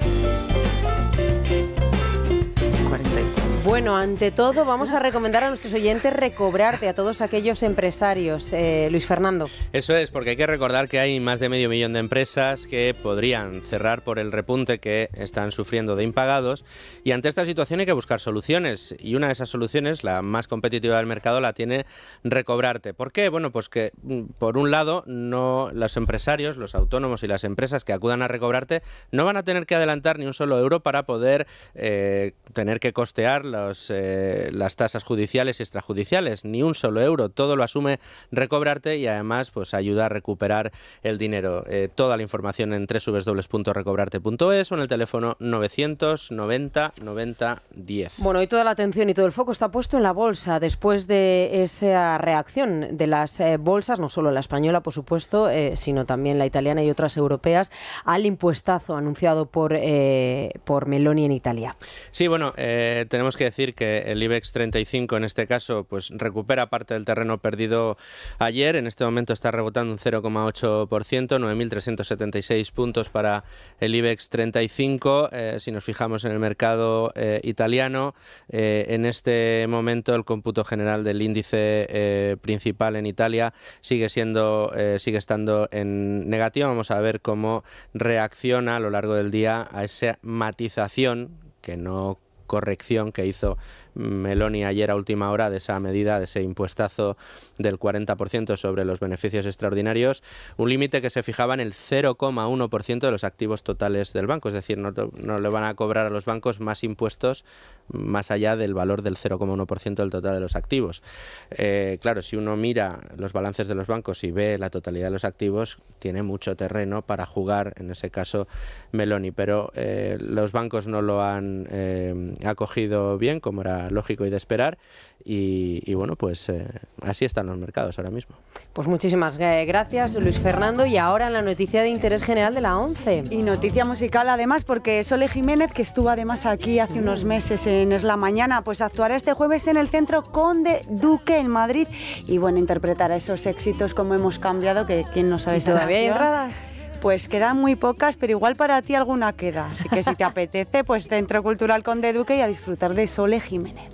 comment later. Bueno, ante todo vamos a recomendar a nuestros oyentes recobrarte a todos aquellos empresarios, eh, Luis Fernando. Eso es, porque hay que recordar que hay más de medio millón de empresas que podrían cerrar por el repunte que están sufriendo de impagados y ante esta situación hay que buscar soluciones y una de esas soluciones, la más competitiva del mercado, la tiene recobrarte. ¿Por qué? Bueno, pues que mm, por un lado no los empresarios, los autónomos y las empresas que acudan a recobrarte no van a tener que adelantar ni un solo euro para poder eh, tener que costear eh, las tasas judiciales y extrajudiciales, ni un solo euro, todo lo asume Recobrarte y además pues ayuda a recuperar el dinero. Eh, toda la información en www.recobrarte.es o en el teléfono 990 90 10. Bueno, y toda la atención y todo el foco está puesto en la bolsa después de esa reacción de las eh, bolsas, no solo la española, por supuesto, sino también la italiana y otras europeas, al impuestazo anunciado por, por Meloni en Italia. Sí, bueno, tenemos que decir que el IBEX 35 en este caso pues recupera parte del terreno perdido ayer. En este momento está rebotando un 0,8%, 9.376 puntos para el IBEX 35. Eh, si nos fijamos en el mercado eh, italiano, eh, en este momento el cómputo general del índice principal en Italia sigue siendo sigue estando en negativo. Vamos a ver cómo reacciona a lo largo del día a esa matización que no corrección que hizo Meloni ayer a última hora de esa medida, de ese impuestazo del 40% sobre los beneficios extraordinarios, un límite que se fijaba en el 0,1% de los activos totales del banco, es decir, no, le van a cobrar a los bancos más impuestos más allá del valor del 0,1% del total de los activos. Eh, claro, si uno mira los balances de los bancos y ve la totalidad de los activos, tiene mucho terreno para jugar, en ese caso Meloni, pero eh, los bancos no lo han eh, acogido bien, como era lógico y de esperar. Y, bueno, pues eh, así están los mercados ahora mismo. Pues muchísimas eh, gracias, Luis Fernando. Y ahora la noticia de interés general de la 11. Y noticia musical además, porque Sole Jiménez, que estuvo además aquí hace unos meses en Es la Mañana, pues actuará este jueves en el Centro Conde Duque en Madrid. Y bueno, interpretará esos éxitos como hemos cambiado, que quién no sabe. todavía hay entradas? Pues quedan muy pocas, pero igual para ti alguna queda. Así que si te apetece, pues Centro Cultural Conde Duque y a disfrutar de Sole Jiménez.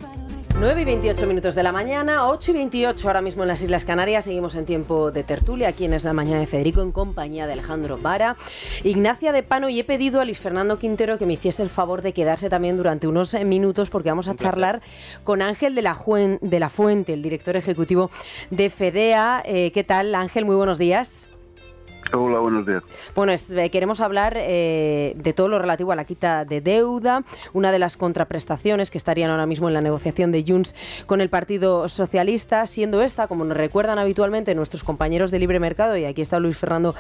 9 y 28 minutos de la mañana, 8 y 28 ahora mismo en las Islas Canarias. Seguimos en tiempo de tertulia. Aquí en Es la Mañana de Federico, en compañía de Alejandro Vara, Ignacia de Pano. Y he pedido a Luis Fernando Quintero que me hiciese el favor de quedarse también durante unos eh, minutos, porque vamos a charlar con Ángel de la, de la Fuente, el director ejecutivo de FEDEA. Eh, ¿Qué tal, Ángel? Muy buenos días. Hola, buenos días. Bueno, eh, queremos hablar eh, de todo lo relativo a la quita de deuda, una de las contraprestaciones que estarían ahora mismo en la negociación de Junts con el Partido Socialista, siendo esta, como nos recuerdan habitualmente nuestros compañeros de Libre Mercado, y aquí está Luis Fernando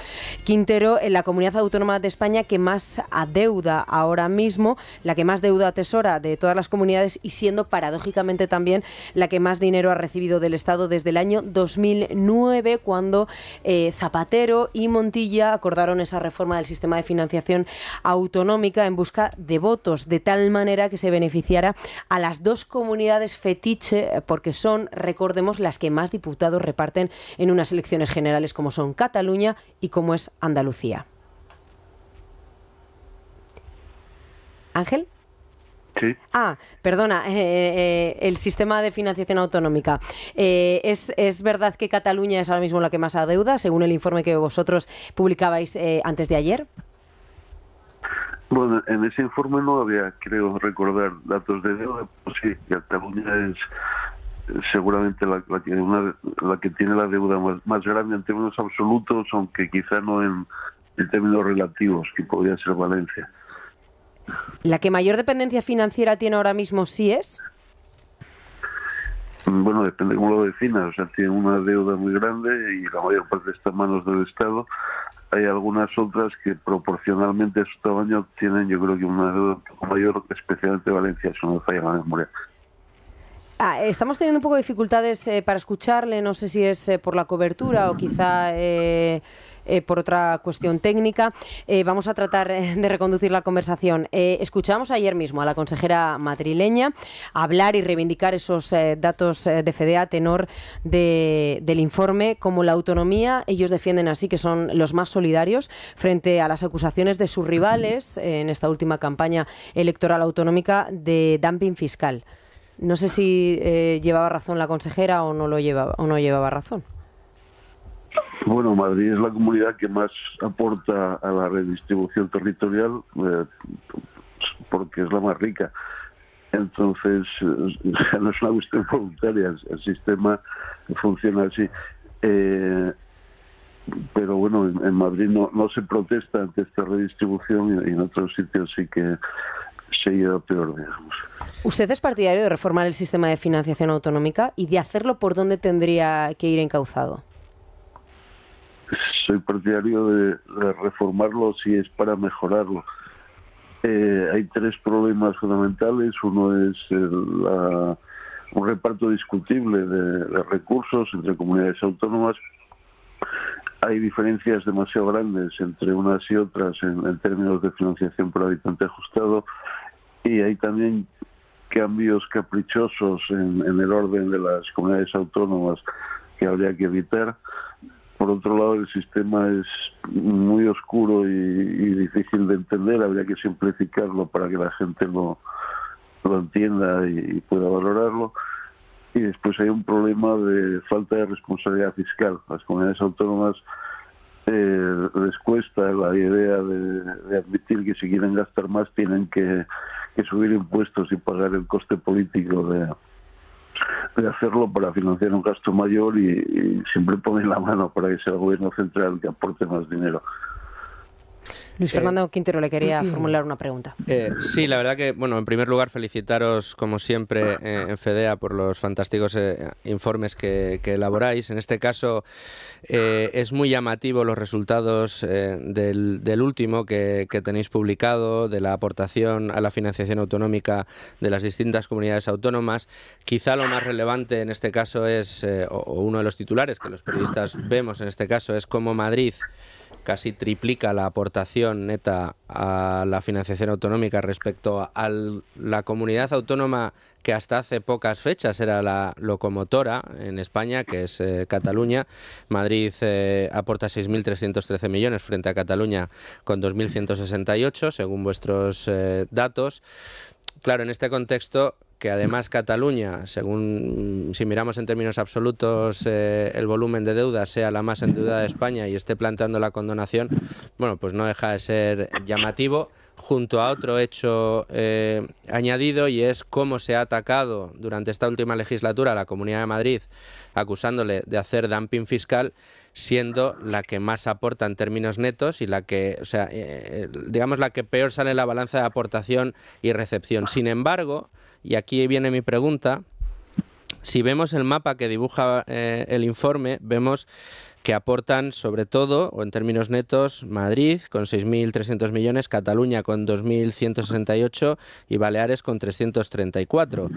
Quintero, en la comunidad autónoma de España que más adeuda ahora mismo, la que más deuda atesora de todas las comunidades y siendo paradójicamente también la que más dinero ha recibido del Estado desde el año 2009, cuando eh, Zapatero y Montilla acordaron esa reforma del sistema de financiación autonómica en busca de votos, de tal manera que se beneficiara a las dos comunidades fetiche, eh, porque son, recordemos, las que más diputados reparten en unas elecciones generales como son Cataluña y como es Andalucía. Ángel. Ah, perdona, eh, eh, el sistema de financiación autonómica. Eh, es, verdad que Cataluña es ahora mismo la que más adeuda, según el informe que vosotros publicabais antes de ayer? Bueno, en ese informe no había, creo, recordar datos de deuda, pues sí, Cataluña es seguramente la, que, una, la que tiene la deuda más, grande en términos absolutos, aunque quizá no en términos relativos, que podría ser Valencia. ¿La que mayor dependencia financiera tiene ahora mismo sí es? Bueno, depende cómo lo definas. O sea, tiene una deuda muy grande y la mayor parte está en manos del Estado. Hay algunas otras que proporcionalmente a su tamaño tienen, yo creo que una deuda un poco mayor, especialmente Valencia, Eso no me falla la memoria. Ah, estamos teniendo un poco de dificultades eh, para escucharle, no sé si es eh, por la cobertura o quizá... Eh, eh, por otra cuestión técnica. Eh, vamos a tratar eh, de reconducir la conversación. escuchamos ayer mismo a la consejera madrileña hablar y reivindicar esos datos de FEDEA a tenor del informe como la autonomía. Ellos defienden así que son los más solidarios frente a las acusaciones de sus rivales en esta última campaña electoral autonómica de dumping fiscal. No sé si llevaba razón la consejera o no lo llevaba, o no llevaba razón. Bueno, Madrid es la comunidad que más aporta a la redistribución territorial eh, porque es la más rica. Entonces, eh, no es una cuestión voluntaria, el sistema funciona así. Eh, pero bueno, en, Madrid no, se protesta ante esta redistribución y en otros sitios sí que se lleva peor, digamos. ¿Usted es partidario de reformar el sistema de financiación autonómica y de hacerlo por dónde tendría que ir encauzado? soy partidario de, reformarlo si es para mejorarlo. Eh, hay tres problemas fundamentales. Uno es eh, un reparto discutible de, recursos entre comunidades autónomas. Hay diferencias demasiado grandes entre unas y otras en, términos de financiación por habitante ajustado y hay también cambios caprichosos en, el orden de las comunidades autónomas que habría que evitar. Por otro lado, el sistema es muy oscuro y, difícil de entender. Habría que simplificarlo para que la gente lo, lo entienda y, pueda valorarlo y después hay un problema de falta de responsabilidad fiscal. Las comunidades autónomas eh, les cuesta la idea de, admitir que si quieren gastar más tienen que, que subir impuestos y pagar el coste político de, de hacerlo para financiar un gasto mayor y, siempre ponen la mano para que sea el gobierno central que aporte más dinero. Luis Fernando Quintero le quería mm, mm. formular una pregunta. Eh, sí, la verdad que, bueno, en primer lugar felicitaros como siempre eh, en FEDEA por los fantásticos eh, informes que, elaboráis. En este caso es muy llamativo los resultados del, último que, tenéis publicado, de la aportación a la financiación autonómica de las distintas comunidades autónomas. Quizá lo más relevante en este caso es, o uno de los titulares que los periodistas vemos en este caso, es cómo Madrid casi triplica la aportación neta a la financiación autonómica respecto a la comunidad autónoma que hasta hace pocas fechas era la locomotora en España, que es eh, Cataluña. Madrid eh, aporta 6.313 millones frente a Cataluña con 2.168, según vuestros eh, datos claro, en este contexto que además Cataluña, según mm, si miramos en términos absolutos eh, el volumen de deuda sea la más endeudada de España y esté planteando la condonación, bueno, pues no deja de ser llamativo junto a otro hecho eh, añadido y es cómo se ha atacado durante esta última legislatura a la Comunidad de Madrid acusándole de hacer dumping fiscal siendo la que más aporta en términos netos y la que, o sea, eh, eh, digamos, la que peor sale en la balanza de aportación y recepción. Sin embargo, y aquí viene mi pregunta, si vemos el mapa que dibuja eh, el informe, vemos que aportan sobre todo, o en términos netos, Madrid con 6.300 millones, Cataluña con 2.168 y Baleares con 334.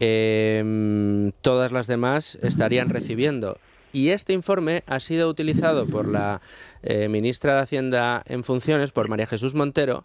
Em, todas las demás estarían recibiendo. Y este informe ha sido utilizado por la eh, ministra de Hacienda en funciones, por María Jesús Montero,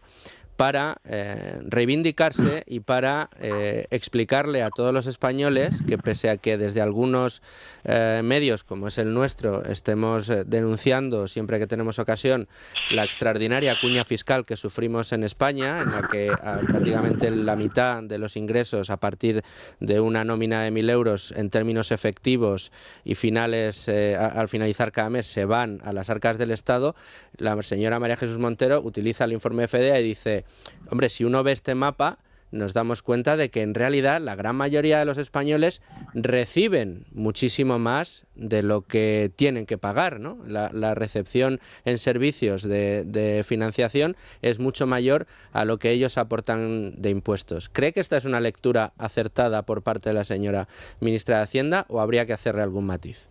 para eh, reivindicarse y para eh, explicarle a todos los españoles que pese a que desde algunos eh, medios como es el nuestro estemos denunciando siempre que tenemos ocasión la extraordinaria cuña fiscal que sufrimos en España, en la que ah, prácticamente la mitad de los ingresos a partir de una nómina de mil euros en términos efectivos y finales al finalizar cada mes se van a las arcas del Estado, la señora María Jesús Montero utiliza el informe FDA y dice hombre, si uno ve este mapa, nos damos cuenta de que en realidad la gran mayoría de los españoles reciben muchísimo más de lo que tienen que pagar. ¿no? La, recepción en servicios de, financiación es mucho mayor a lo que ellos aportan de impuestos. ¿Cree que esta es una lectura acertada por parte de la señora ministra de Hacienda o habría que hacerle algún matiz?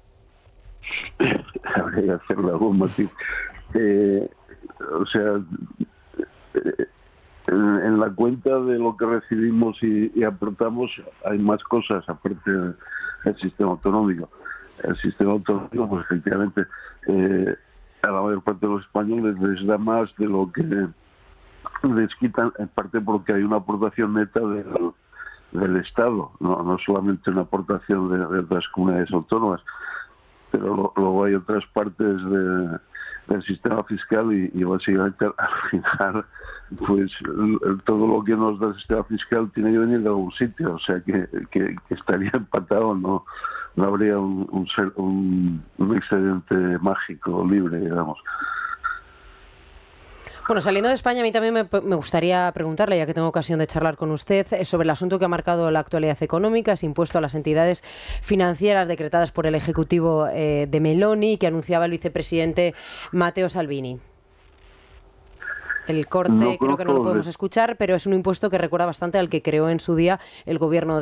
habría que hacerle algún matiz. Eh, o sea, eh, en, la cuenta de lo que recibimos y, aportamos hay más cosas aparte del, sistema autonómico. El sistema autonómico, pues efectivamente, eh, a la mayor parte de los españoles les da más de lo que les quitan, en parte porque hay una aportación neta del, Estado, no, no solamente una aportación de, de otras comunidades autónomas, pero luego hay otras partes de el sistema fiscal y, básicamente al final pues todo lo que nos da el sistema fiscal tiene que venir de algún sitio o sea que, que, estaría empatado no no habría un, un, un, un excedente mágico libre digamos bueno, saliendo de España, a mí también me, gustaría preguntarle, ya que tengo ocasión de charlar con usted, eh, sobre el asunto que ha marcado la actualidad económica, ese impuesto a las entidades financieras decretadas por el Ejecutivo eh, de Meloni, que anunciaba el vicepresidente Mateo Salvini. El corte creo que no lo podemos escuchar, pero es un impuesto que recuerda bastante al que creó en su día el gobierno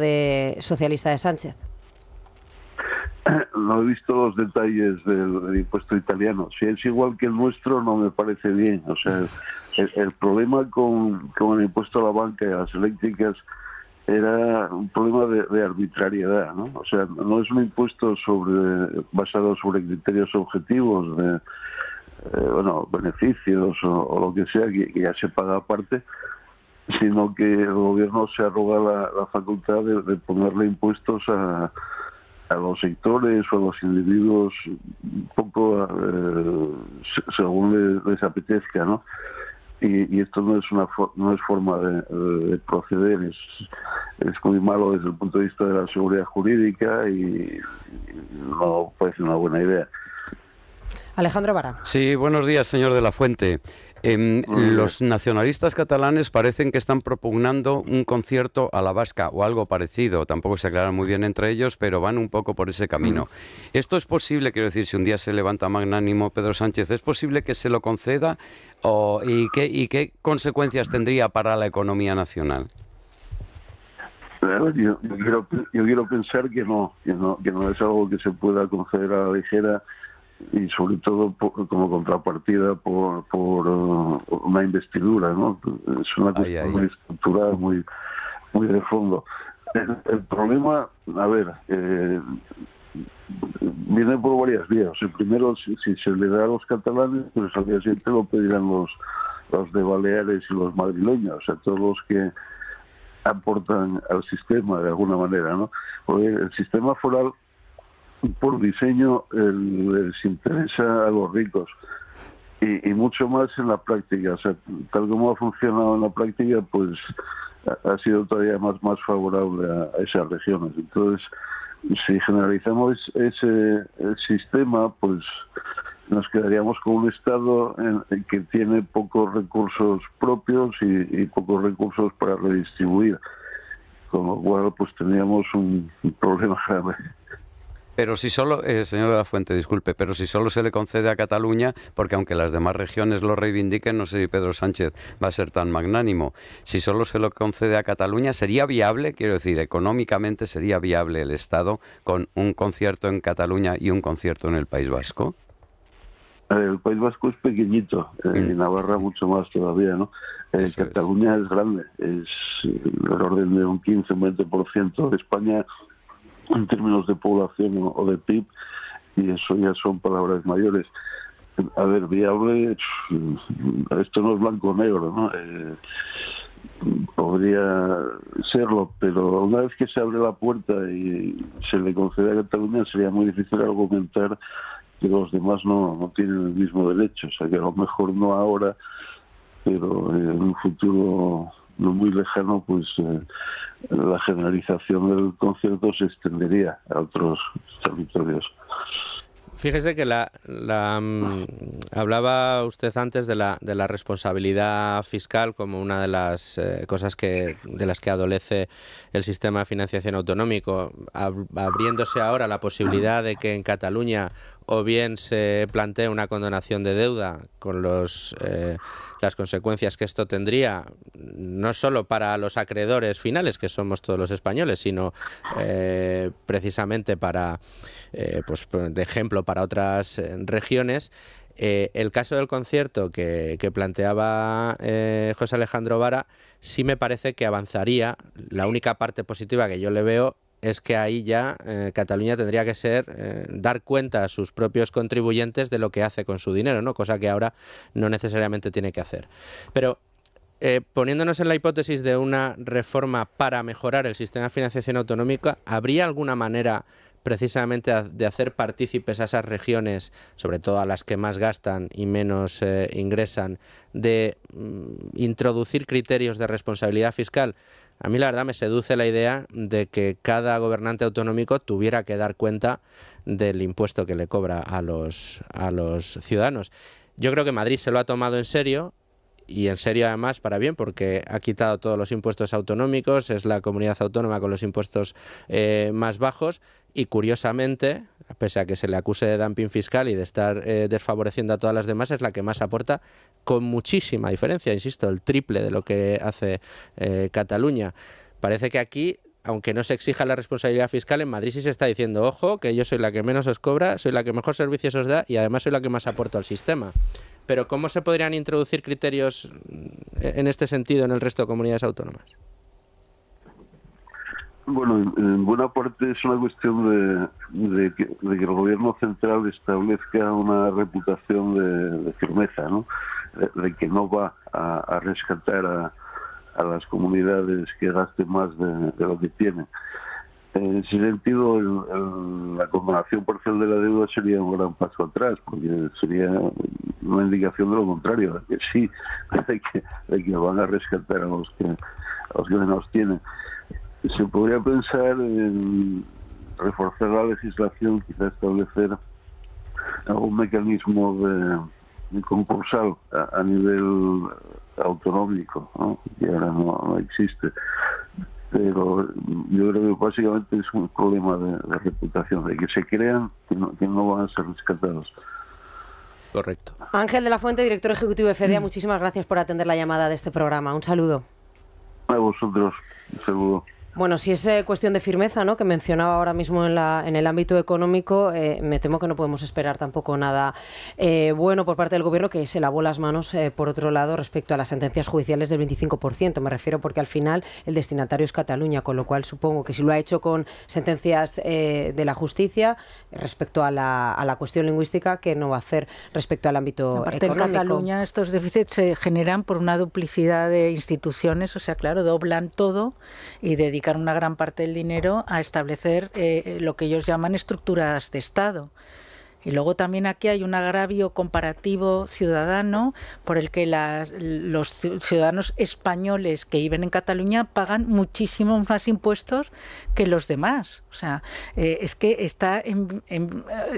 socialista de Sánchez. no he visto los detalles del, impuesto italiano. Si es igual que el nuestro, no me parece bien. O sea, el, problema con, con, el impuesto a la banca y a las eléctricas era un problema de, arbitrariedad, ¿no? O sea, no es un impuesto sobre basado sobre criterios objetivos de eh, bueno beneficios o, lo que sea que, ya se paga aparte, sino que el gobierno se arroga la, facultad de ponerle impuestos a a los sectores o a los individuos un poco eh, según les, apetezca, ¿no? Y, esto no es una no es forma de, proceder, es, es, muy malo desde el punto de vista de la seguridad jurídica y, no parece una buena idea. Alejandro Vara. Sí, buenos días, señor de la Fuente. Em, los nacionalistas catalanes parecen que están propugnando un concierto a la vasca o algo parecido. Tampoco se aclara muy bien entre ellos, pero van un poco por ese camino. Mm. Esto es posible, quiero decir, si un día se levanta magnánimo Pedro Sánchez, ¿es posible que se lo conceda y, qué, consecuencias tendría para la economía nacional? Yo, yo, quiero, pensar que no, que no, que no es algo que se pueda conceder a la ligera y sobre todo como contrapartida por, por uh, una investidura, ¿no? Es una cuestión muy estructurada muy, de fondo. El, problema, a ver, eh, viene por varias vías. El primero, si, se le da a los catalanes, pues al día siguiente lo pedirán los, los de Baleares y los madrileños, o sea, todos los que aportan al sistema de alguna manera, ¿no? Porque el sistema foral por diseño les interesa a los ricos. Y, mucho más en la práctica. O sea, tal como ha funcionado en la práctica, pues ha sido todavía más, más favorable a, esas regiones. Entonces, si generalizamos ese sistema, pues nos quedaríamos con un Estado en, que tiene pocos recursos propios y, pocos recursos para redistribuir, con lo cual pues teníamos un problema grave pero si solo, eh, señor de la Fuente, disculpe, pero si solo se le concede a Cataluña, porque aunque las demás regiones lo reivindiquen, no sé si Pedro Sánchez va a ser tan magnánimo, si solo se lo concede a Cataluña, ¿sería viable, quiero decir, económicamente sería viable el Estado con un concierto en Cataluña y un concierto en el País Vasco? Eh, el País Vasco es pequeñito, en eh, mm. Navarra mucho más todavía, ¿no? Cataluña es. grande, es el orden de un 15 20 de España en términos de población o de PIB, y eso ya son palabras mayores. A ver, viable, esto no es blanco o negro, ¿no? Eh, podría serlo, pero una vez que se abre la puerta y se le concede a Cataluña, sería muy difícil argumentar que los demás no, no tienen el mismo derecho. O sea, que a lo mejor no ahora, pero en un futuro no muy lejano, pues eh, la generalización del concierto se extendería a otros territorios. Fíjese que la, mm, hablaba usted antes de la, de la responsabilidad fiscal como una de las eh, cosas que de las que adolece el sistema de financiación autonómico, abriéndose ahora la posibilidad de que en Cataluña o bien se plantea una condonación de deuda con los, eh, las consecuencias que esto tendría, no solo para los acreedores finales, que somos todos los españoles, sino eh, precisamente para, eh, pues, de ejemplo, para otras regiones. el caso del concierto que, planteaba José Alejandro Vara sí me parece que avanzaría. La única parte positiva que yo le veo es que ahí ya eh, Cataluña tendría que ser eh, dar cuenta a sus propios contribuyentes de lo que hace con su dinero, ¿no? Cosa que ahora no necesariamente tiene que hacer. Pero eh, poniéndonos en la hipótesis de una reforma para mejorar el sistema de financiación autonómica, ¿habría alguna manera precisamente de hacer partícipes a esas regiones, sobre todo a las que más gastan y menos ingresan, de mm, introducir criterios de responsabilidad fiscal a mí la verdad me seduce la idea de que cada gobernante autonómico tuviera que dar cuenta del impuesto que le cobra a los, ciudadanos. Yo creo que Madrid se lo ha tomado en serio y en serio además para bien porque ha quitado todos los impuestos autonómicos, es la comunidad autónoma con los impuestos eh, más bajos y curiosamente, pese a que se le acuse de dumping fiscal y de estar eh, desfavoreciendo a todas las demás, es la que más aporta con muchísima diferencia, insisto, el triple de lo que hace eh, Cataluña. Parece que aquí aunque no se exija la responsabilidad fiscal, en Madrid sí se está diciendo, ojo, que yo soy la que menos os cobra, soy la que mejor servicios os da y además soy la que más aporto al sistema. Pero ¿cómo se podrían introducir criterios mm, en este sentido en el resto de comunidades autónomas? Bueno, en buena parte es una cuestión de, que, el gobierno central establezca una reputación de, firmeza, de que no va a, rescatar a, las comunidades que gasten más de, lo que tienen. En ese sentido, la condonación parcial de la deuda sería un gran paso atrás, porque sería una indicación de lo contrario, de que sí, de que, van a rescatar a los que, a los que menos tienen se podría pensar en reforzar la legislación, quizá establecer algún mecanismo de, concursal a, nivel autonómico, que ahora no, existe. Pero yo creo que básicamente es un problema de, reputación, de que se crean que no, van a ser rescatados. Correcto. Ángel de la Fuente, director ejecutivo de FEDEA, muchísimas gracias por atender la llamada de este programa. Un saludo. A vosotros, un saludo. Bueno, si es eh, cuestión de firmeza, ¿no? Que mencionaba ahora mismo en, la, en el ámbito económico, eh, me temo que no podemos esperar tampoco nada eh, bueno por parte del gobierno que se lavó las manos, por otro lado, respecto a las sentencias judiciales del 25%. Me refiero porque al final el destinatario es Cataluña, con lo cual supongo que si lo ha hecho con sentencias de la justicia respecto a la, cuestión lingüística, que no va a hacer respecto al ámbito económico. En Cataluña estos déficits se generan por una duplicidad de instituciones, o sea, claro, doblan todo y dedican dedicar una gran parte del dinero a establecer eh, lo que ellos llaman estructuras de Estado. Y luego también aquí hay un agravio comparativo ciudadano por el que los ciudadanos españoles que viven en Cataluña pagan muchísimos más impuestos que los demás. O sea, eh, es que está eh,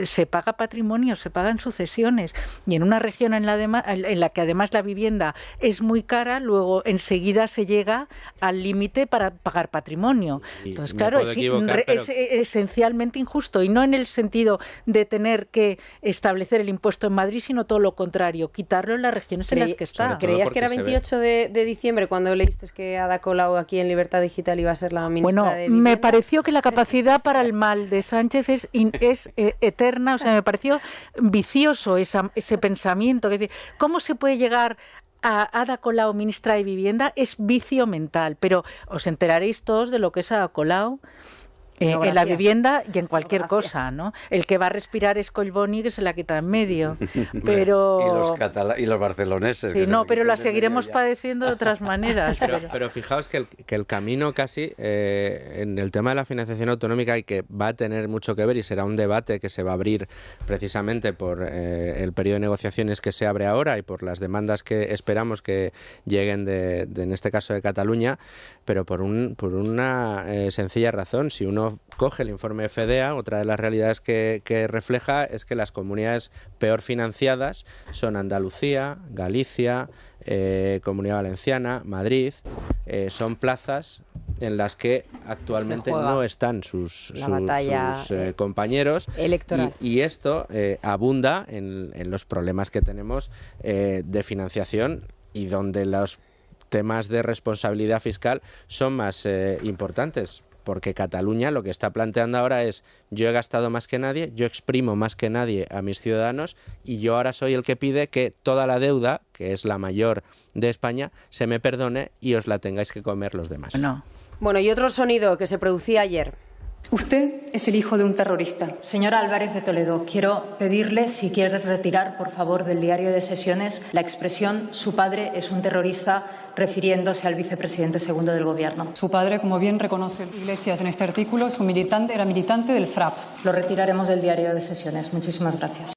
se paga patrimonio, se pagan sucesiones. Y en una región en la, en la que además la vivienda es muy cara, luego enseguida se llega al límite para pagar patrimonio. Entonces, claro, es e-, esencialmente injusto. Y no en el sentido de tener que establecer el impuesto en Madrid, sino todo lo contrario, quitarlo en las regiones en las que está. ¿Creías que era 28 de, diciembre cuando leíste que Ada Colau aquí en Libertad Digital iba a ser la ministra de Vivienda? me pareció que la capacidad para el mal de Sánchez es, es eh, eterna, o sea, me pareció vicioso ese pensamiento. Que, ¿Cómo se puede llegar a Ada Colau, ministra de Vivienda, es vicio mental. Pero os enteraréis todos de lo que es Ada Colau eh, en la vivienda y en cualquier cosa, ¿no? El que va a respirar es Colboni que se la quita en medio, pero... y, los y los barceloneses. no, pero la seguiremos padeciendo de otras maneras. Pero, fijaos que el, que el, camino casi eh, en el tema de la financiación autonómica y que va a tener mucho que ver y será un debate que se va a abrir precisamente por eh, el periodo de negociaciones que se abre ahora y por las demandas que esperamos que lleguen de, de en este caso de Cataluña, pero por, un, por una sencilla razón, si uno coge el informe Fedea. otra de las realidades que, refleja es que las comunidades peor financiadas son Andalucía, Galicia, eh, Comunidad Valenciana, Madrid, eh, son plazas en las que actualmente no están sus, eh, compañeros. Y, esto abunda en, los problemas que tenemos de financiación y donde los temas de responsabilidad fiscal son más importantes porque Cataluña lo que está planteando ahora es yo he gastado más que nadie, yo exprimo más que nadie a mis ciudadanos y yo ahora soy el que pide que toda la deuda, que es la mayor de España, se me perdone y os la tengáis que comer los demás. Bueno, y otro sonido que se producía ayer. Usted es el hijo de un terrorista. Señora Álvarez de Toledo, quiero pedirle si quiere retirar, por favor, del diario de sesiones la expresión su padre es un terrorista refiriéndose al vicepresidente segundo del Gobierno. Su padre, como bien reconoce Iglesias en este artículo, su militante era militante del FRAP. Lo retiraremos del diario de sesiones. Muchísimas gracias.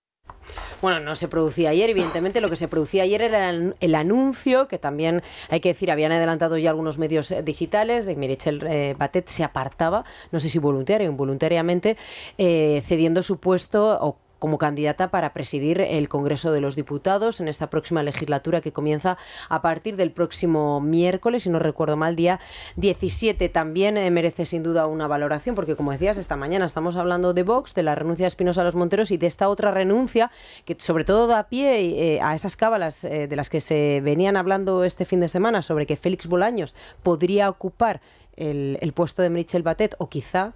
Bueno, no se producía ayer, evidentemente lo que se producía ayer era el anuncio, que también hay que decir, habían adelantado ya algunos medios eh, digitales, de Mirichel eh, Batet se apartaba, no sé si voluntaria o involuntariamente, eh, cediendo su puesto o como candidata para presidir el Congreso de los Diputados en esta próxima legislatura que comienza a partir del próximo miércoles, si no recuerdo mal, día 17. También eh, merece sin duda una valoración, porque como decías, esta mañana estamos hablando de Vox, de la renuncia de Espinosa a los Monteros y de esta otra renuncia que sobre todo da pie eh, a esas cábalas eh, de las que se venían hablando este fin de semana sobre que Félix Bolaños podría ocupar el, el puesto de Michel Batet o quizá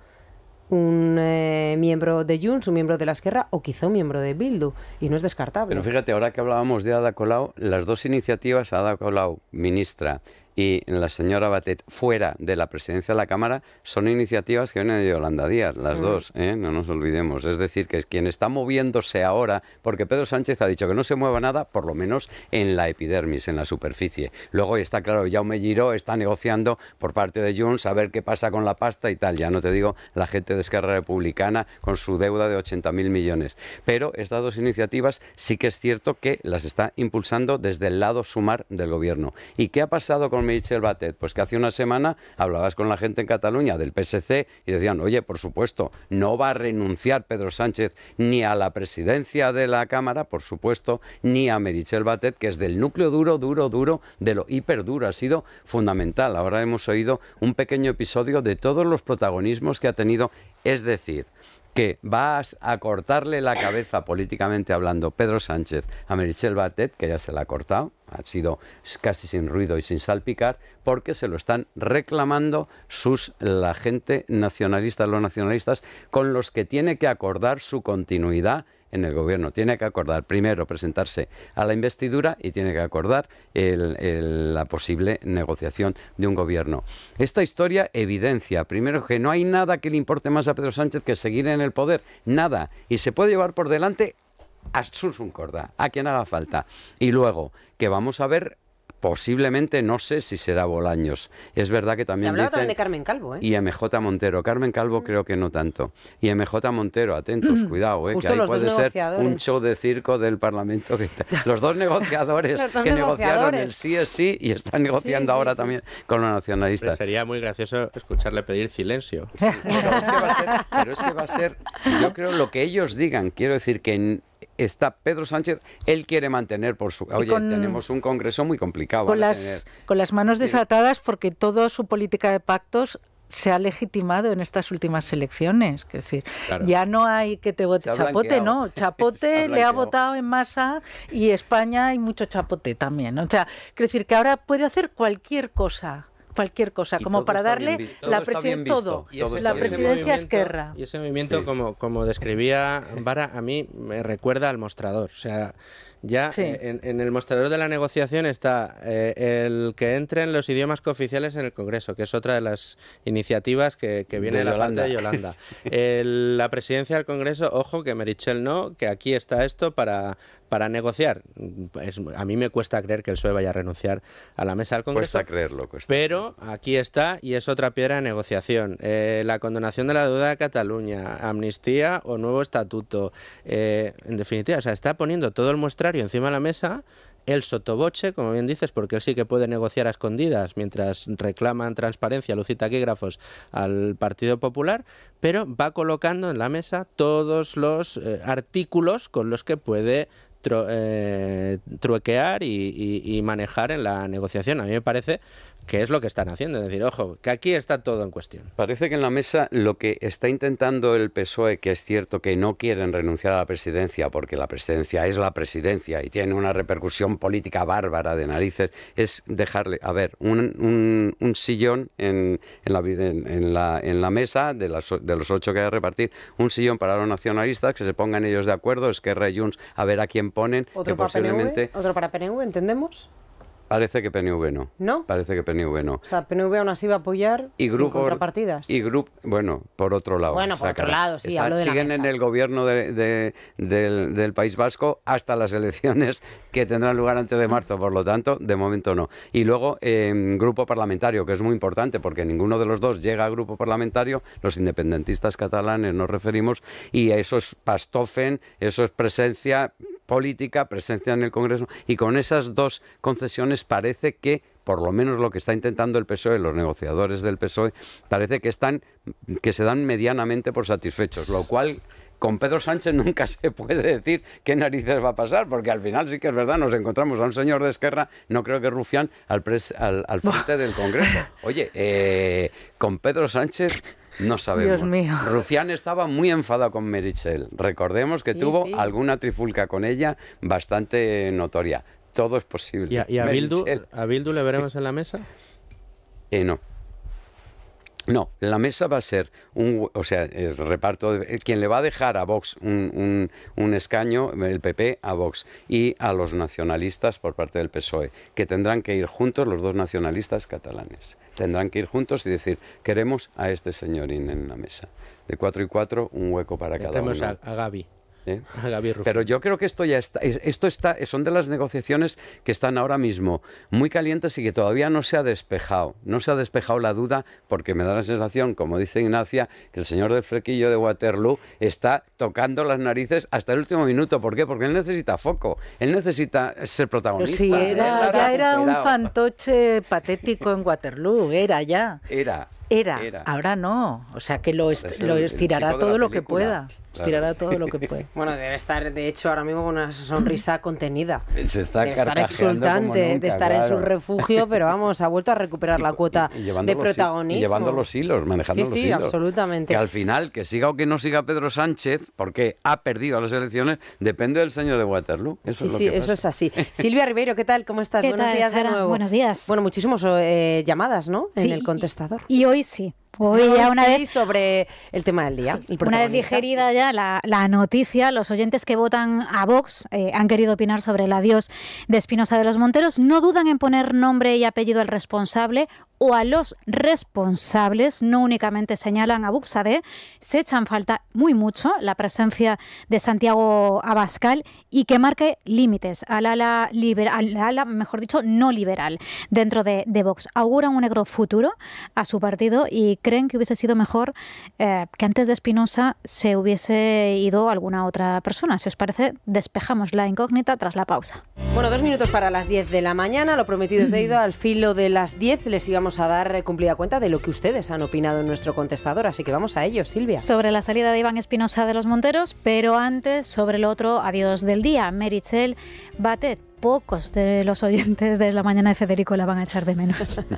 un eh, miembro de Junts, un miembro de la Esquerra o quizá un miembro de Bildu. Y no es descartable. Pero fíjate, ahora que hablábamos de Ada Colau, las dos iniciativas, Ada Colau, ministra, y la señora Batet fuera de la presidencia de la Cámara son iniciativas que vienen de Yolanda Díaz, las mm. dos, ¿eh? no nos olvidemos. Es decir, que es quien está moviéndose ahora, porque Pedro Sánchez ha dicho que no se mueva nada, por lo menos en la epidermis, en la superficie. Luego está claro, Jaume Giró está negociando por parte de Junts a ver qué pasa con la pasta y tal. Ya no te digo la gente de Esquerra Republicana con su deuda de 80.000 millones. Pero estas dos iniciativas sí que es cierto que las está impulsando desde el lado sumar del gobierno. ¿Y qué ha pasado con con Batet? Pues que hace una semana hablabas con la gente en Cataluña del PSC y decían, oye, por supuesto, no va a renunciar Pedro Sánchez ni a la presidencia de la Cámara, por supuesto, ni a Merichel Batet, que es del núcleo duro, duro, duro, de lo duro Ha sido fundamental. Ahora hemos oído un pequeño episodio de todos los protagonismos que ha tenido. Es decir, que vas a cortarle la cabeza políticamente hablando Pedro Sánchez a Merichel Batet, que ya se la ha cortado, ha sido casi sin ruido y sin salpicar, porque se lo están reclamando sus la gente nacionalista, los nacionalistas, con los que tiene que acordar su continuidad en el gobierno. Tiene que acordar primero presentarse a la investidura y tiene que acordar la posible negociación de un gobierno. Esta historia evidencia, primero, que no hay nada que le importe más a Pedro Sánchez que seguir en el poder, nada. Y se puede llevar por delante a Susun Corda, a quien haga falta. Y luego, que vamos a ver Posiblemente, no sé si será Bolaños. Es verdad que también. Se hablaba también de Carmen Calvo, ¿eh? Y MJ Montero. Carmen Calvo mm. creo que no tanto. Y MJ Montero, atentos, mm. cuidado, ¿eh? que ahí puede ser un show de circo del Parlamento. Los dos negociadores que negociaron el sí es sí y están negociando ahora también con los nacionalistas. sería muy gracioso escucharle pedir silencio. pero es que va a ser, yo creo, lo que ellos digan. Quiero decir que está Pedro Sánchez, él quiere mantener por su... Oye, tenemos un Congreso muy complicado. Con, las, con las manos desatadas porque toda su política de pactos se ha legitimado en estas últimas elecciones. Es decir, ya no hay que te vote chapote, no. Chapote le ha votado en masa y España hay mucho chapote también. O sea, quiere decir que ahora puede hacer cualquier cosa cualquier cosa, como para darle la presión todo, la presidencia Esquerra. Y ese movimiento, como, como describía Vara, a mí me recuerda al mostrador. O sea, ya eh, en, el mostrador de la negociación está eh, el que entren los idiomas cooficiales en el Congreso, que es otra de las iniciativas que, que viene de la Yolanda. de Yolanda. la presidencia del Congreso, ojo, que Merichel no, que aquí está esto para para negociar. a mí me cuesta creer que el PSOE vaya a renunciar a la mesa del Congreso. Cuesta creerlo, Pero aquí está y es otra piedra de negociación. Eh, la condonación de la deuda de Cataluña, amnistía o nuevo estatuto. Eh, en definitiva, o está poniendo todo el muestrario encima de la mesa el sotoboche, como bien dices, porque él sí que puede negociar a escondidas mientras reclaman transparencia, luz y taquígrafos al Partido Popular, pero va colocando en la mesa todos los eh, artículos con los que puede eh, truequear y, y, manejar en la negociación. A mí me parece que es lo que están haciendo. Es decir, ojo, que aquí está todo en cuestión. Parece que en la mesa lo que está intentando el PSOE, que es cierto que no quieren renunciar a la presidencia, porque la presidencia es la presidencia y tiene una repercusión política bárbara de narices, es dejarle, a ver, un, un, sillón en, en, la, la, mesa de, de los ocho que hay que repartir, un sillón para los nacionalistas, que se pongan ellos de acuerdo, es que Junts, a ver a quién ponen, ¿Otro ¿Otro para PNV, entendemos? Parece que PNV no. ¿No? Parece que PNV no. O sea, PNV aún así va a apoyar y grupo, contrapartidas. Y grupo. bueno, por otro lado. Bueno, por otro lado, sí, de Siguen en el gobierno del, País Vasco hasta las elecciones que tendrán lugar antes de marzo, por lo tanto, de momento no. Y luego, em, grupo parlamentario, que es muy importante porque ninguno de los dos llega a grupo parlamentario, los independentistas catalanes nos referimos, y a esos Pastofen, eso es presencia, política, presencia en el Congreso, y con esas dos concesiones parece que por lo menos lo que está intentando el PSOE, los negociadores del PSOE, parece que están que se dan medianamente por satisfechos, lo cual con Pedro Sánchez nunca se puede decir qué narices va a pasar, porque al final sí que es verdad, nos encontramos a un señor de Esquerra, no creo que Rufián, al, al, frente del Congreso. Oye, eh, con Pedro Sánchez no sabemos. Dios Rufián estaba muy enfadado con Merichel. Recordemos que tuvo alguna trifulca con ella bastante notoria. Todo es posible. ¿Y a, y a, Bildu, a Bildu le veremos en la mesa? Eh, no. No, la mesa va a ser un, o sea, el reparto. De, eh, quien le va a dejar a Vox un, un, escaño, el PP a Vox y a los nacionalistas por parte del PSOE, que tendrán que ir juntos los dos nacionalistas catalanes. Tendrán que ir juntos y decir queremos a este señorín en la mesa. De cuatro y cuatro, un hueco para cada uno. A, a ¿eh? Pero yo creo que esto ya está, esto está, son de las negociaciones que están ahora mismo muy calientes y que todavía no se ha despejado, no se ha despejado la duda porque me da la sensación, como dice Ignacia, que el señor del flequillo de Waterloo está tocando las narices hasta el último minuto. ¿Por qué? Porque él necesita foco, él necesita ser protagonista. Sí, era, ya era un fantoche patético en Waterloo, era ya. Era. Era, ahora no. O sea que lo, estirará todo lo que pueda. Estirará todo lo que pueda. Bueno, debe estar, de hecho, ahora mismo con una sonrisa contenida. debe estar exultante de estar en su refugio, pero vamos, ha vuelto a recuperar la cuota de protagonismo. Y llevando los hilos, manejando los hilos. Sí, absolutamente. Que al final, que siga o que no siga Pedro Sánchez, porque ha perdido las elecciones, depende del señor de Waterloo. Eso es sí, eso es así. Silvia Ribeiro, ¿qué tal? ¿Cómo estás? Buenos días de nuevo. Buenos días. Bueno, muchísimas eh, llamadas, ¿no? en el contestador. Y hoy Alice Hoy ya una vez sobre el tema del día. una vez digerida ya la, noticia, los oyentes que votan a Vox eh, han querido opinar sobre el adiós de Espinosa de los Monteros. No dudan en poner nombre y apellido al responsable o a los responsables. No únicamente señalan a Buxade, se echan falta muy mucho la presencia de Santiago Abascal y que marque límites al ala liberal, mejor dicho, no liberal dentro de, de Vox. Auguran un negro futuro a su partido y creen que hubiese sido mejor eh, que antes de Espinosa se hubiese ido alguna otra persona. Si os parece, despejamos la incógnita tras la pausa. Bueno, dos minutos para las 10 de la mañana. Lo prometido es ido al filo de las 10. Les íbamos a dar eh, cumplida cuenta de lo que ustedes han opinado en nuestro contestador. Así que vamos a ello, Silvia. Sobre la salida de Iván Espinosa de los Monteros, pero antes sobre el otro adiós del día. Merichel Batet pocos de los oyentes de la mañana de Federico la van a echar de menos.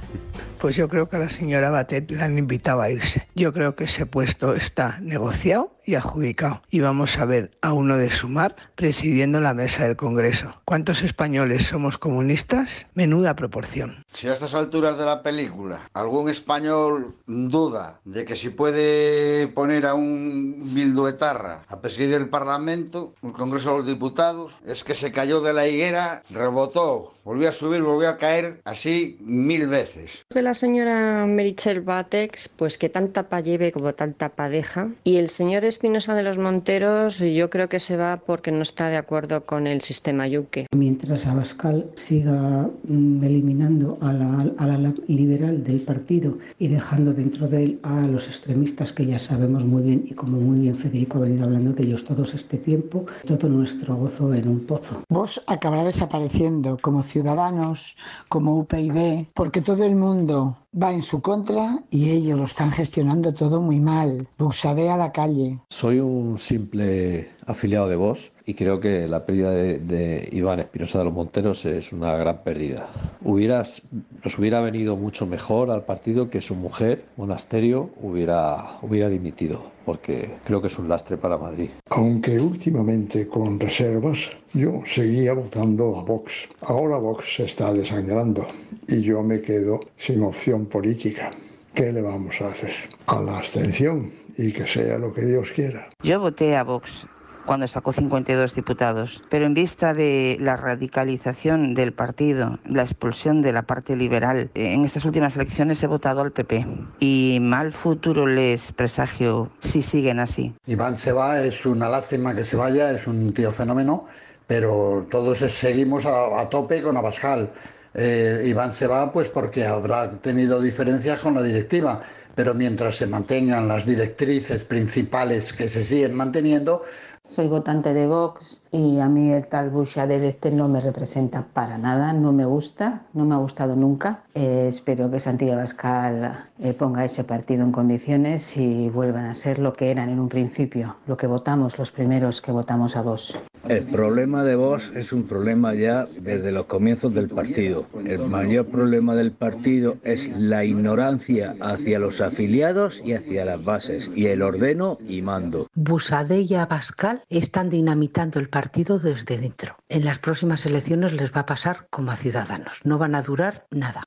Pues yo creo que a la señora Batet la han invitado a irse. Yo creo que ese puesto está negociado y adjudicado. Y vamos a ver a uno de Sumar presidiendo la mesa del Congreso. ¿Cuántos españoles somos comunistas? Menuda proporción. Si a estas alturas de la película algún español duda de que si puede poner a un bilduetarra a presidir el Parlamento, el Congreso de los Diputados, es que se cayó de la higuera rebotó Volví a subir, volví a caer así mil veces. De la señora Merichel Batex, pues que tanta tapa lleve como tanta tapa deja. Y el señor Espinosa de los Monteros, yo creo que se va porque no está de acuerdo con el sistema Yuque. Mientras Abascal siga mm, eliminando a la, liberal del partido y dejando dentro de él a los extremistas que ya sabemos muy bien y como muy bien Federico ha venido hablando de ellos todos este tiempo, todo nuestro gozo en un pozo. Vos acabará desapareciendo como Ciudadanos, como UPyD, porque todo el mundo va en su contra y ellos lo están gestionando todo muy mal. Buxade a la calle. Soy un simple afiliado de Vox y creo que la pérdida de, Iván Espinosa de los Monteros es una gran pérdida. Hubieras, nos hubiera venido mucho mejor al partido que su mujer, Monasterio, hubiera, hubiera dimitido porque creo que es un lastre para Madrid. Aunque últimamente con reservas, yo seguía votando a Vox. Ahora Vox se está desangrando y yo me quedo sin opción política. ¿Qué le vamos a hacer? A la abstención y que sea lo que Dios quiera. Yo voté a Vox cuando sacó 52 diputados. Pero en vista de la radicalización del partido, la expulsión de la parte liberal, en estas últimas elecciones he votado al PP y mal futuro les presagio si siguen así. Iván se va, es una lástima que se vaya, es un tío fenómeno, pero todos seguimos a, tope con Abascal. Eh, Iván se va pues porque habrá tenido diferencias con la directiva, pero mientras se mantengan las directrices principales que se siguen manteniendo, soy votante de Vox, y a mí el tal Busha Este no me representa para nada, no me gusta, no me ha gustado nunca. Eh, espero que Santiago bascal eh, ponga ese partido en condiciones y vuelvan a ser lo que eran en un principio, lo que votamos los primeros que votamos a vos. El problema de vos es un problema ya desde los comienzos del partido. El mayor problema del partido es la ignorancia hacia los afiliados y hacia las bases, y el ordeno y mando. Busadella Pascal están dinamitando el partido desde dentro. En las próximas elecciones les va a pasar como a ciudadanos. No van a durar nada.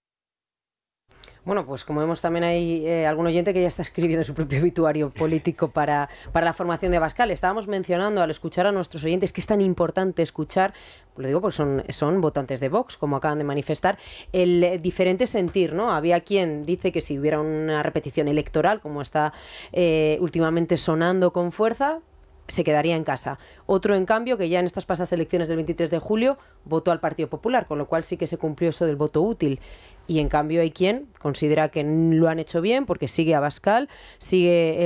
Bueno, pues como vemos también hay eh, algún oyente que ya está escribiendo su propio obituario político para, la formación de Abascal. Estábamos mencionando al escuchar a nuestros oyentes que es tan importante escuchar, pues lo digo porque son, son votantes de Vox, como acaban de manifestar, el eh, diferente sentir, ¿no? Había quien dice que si hubiera una repetición electoral, como está eh, últimamente sonando con fuerza, se quedaría en casa. Otro, en cambio, que ya en estas pasadas elecciones del 23 de julio votó al Partido Popular, con lo cual sí que se cumplió eso del voto útil y en cambio hay quien considera que lo han hecho bien porque sigue a Bascal, sigue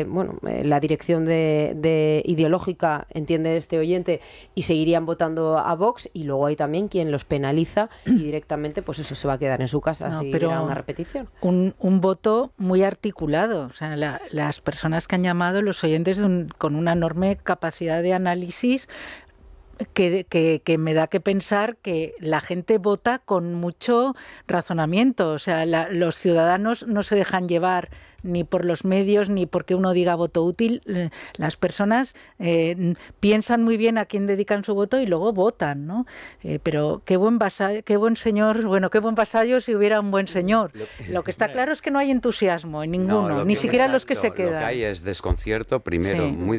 eh, bueno, eh, la dirección de, ideológica, entiende este oyente, y seguirían votando a Vox y luego hay también quien los penaliza y directamente pues eso se va a quedar en su casa pero era una repetición. Un, voto muy articulado, o sea, las personas que han llamado, los oyentes con una enorme capacidad de análisis, que, me da que pensar que la gente vota con mucho razonamiento, o sea, los ciudadanos no se dejan llevar ni por los medios, ni porque uno diga voto útil. Eh, las personas eh, piensan muy bien a quién dedican su voto y luego votan, ¿no? Eh, pero qué buen, qué buen señor, bueno, qué buen vasallo si hubiera un buen señor. Lo que está claro es que no hay entusiasmo en ninguno, ni siquiera los que se quedan. Lo que hay es desconcierto, primero, muy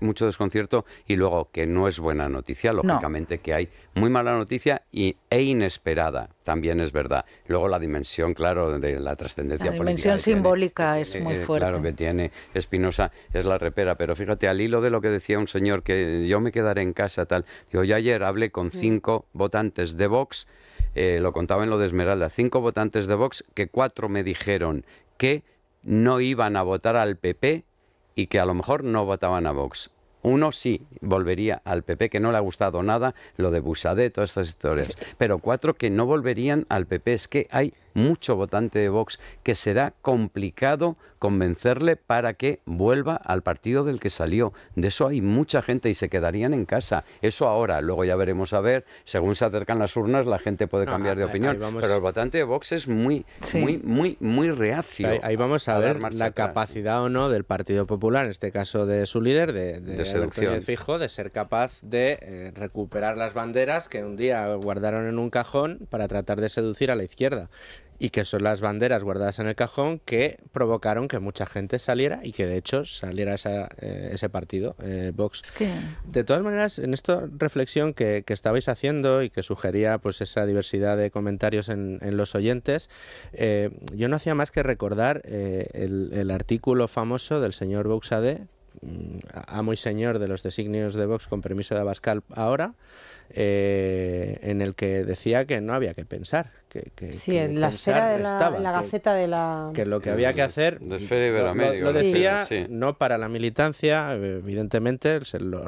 mucho desconcierto, y luego que no es buena noticia, lógicamente que hay muy mala noticia y, e inesperada, también es verdad. Luego la dimensión, claro, de la trascendencia política. La dimensión simbólica es eh, muy eh, fuerte. Claro que tiene Espinosa, es la repera, pero fíjate, al hilo de lo que decía un señor que yo me quedaré en casa, tal, yo ayer hablé con cinco votantes de Vox, eh, lo contaba en lo de Esmeralda, cinco votantes de Vox, que cuatro me dijeron que no iban a votar al PP y que a lo mejor no votaban a Vox. Uno sí volvería al PP, que no le ha gustado nada lo de Busadé, todas estas historias. Pero cuatro que no volverían al PP. Es que hay mucho votante de Vox que será complicado convencerle para que vuelva al partido del que salió. De eso hay mucha gente y se quedarían en casa. Eso ahora, luego ya veremos a ver, según se acercan las urnas la gente puede ah, cambiar de opinión, pero el votante de Vox es muy muy muy muy reacio. Ahí, vamos a, ver la capacidad o no del Partido Popular, en este caso de su líder de, fijo, de ser capaz de eh, recuperar las banderas que un día guardaron en un cajón para tratar de seducir a la izquierda y que son las banderas guardadas en el cajón que provocaron que mucha gente saliera y que de hecho saliera eh, ese partido, eh, Vox. De todas maneras, en esta reflexión que, estabais haciendo y que sugería pues esa diversidad de comentarios en, los oyentes, eh, yo no hacía más que recordar el, artículo famoso del señor Voxade, amo mm, y señor de los designios de Vox con permiso de Abascal ahora, eh, en el que decía que no había que pensar. Que, que estaba, la gaceta de la... Que lo que había que hacer... lo, decía, no para la militancia, evidentemente, se lo,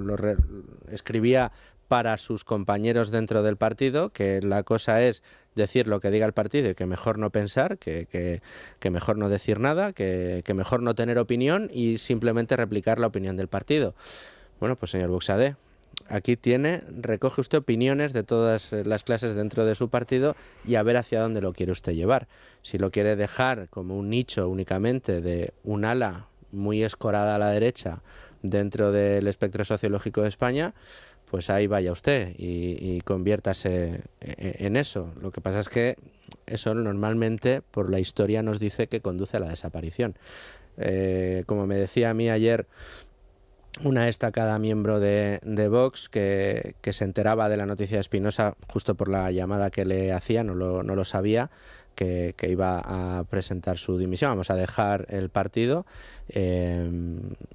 escribía para sus compañeros dentro del partido, que la cosa es decir lo que diga el partido y que mejor no pensar, que, que, mejor no decir nada, que, que, mejor no tener opinión y simplemente replicar la opinión del partido. Bueno, pues señor Buxade aquí tiene, recoge usted opiniones de todas eh, las clases dentro de su partido y a ver hacia dónde lo quiere usted llevar. Si lo quiere dejar como un nicho únicamente de un ala muy escorada a la derecha dentro del espectro sociológico de España, pues ahí vaya usted y, conviértase eh, eh, en eso. Lo que pasa es que eso normalmente por la historia nos dice que conduce a la desaparición. como me decía a mí ayer una esta cada miembro de, de Vox que, que, se enteraba de la noticia de Espinosa justo por la llamada que le hacía, no no lo sabía, que, iba a presentar su dimisión, vamos a dejar el partido eh,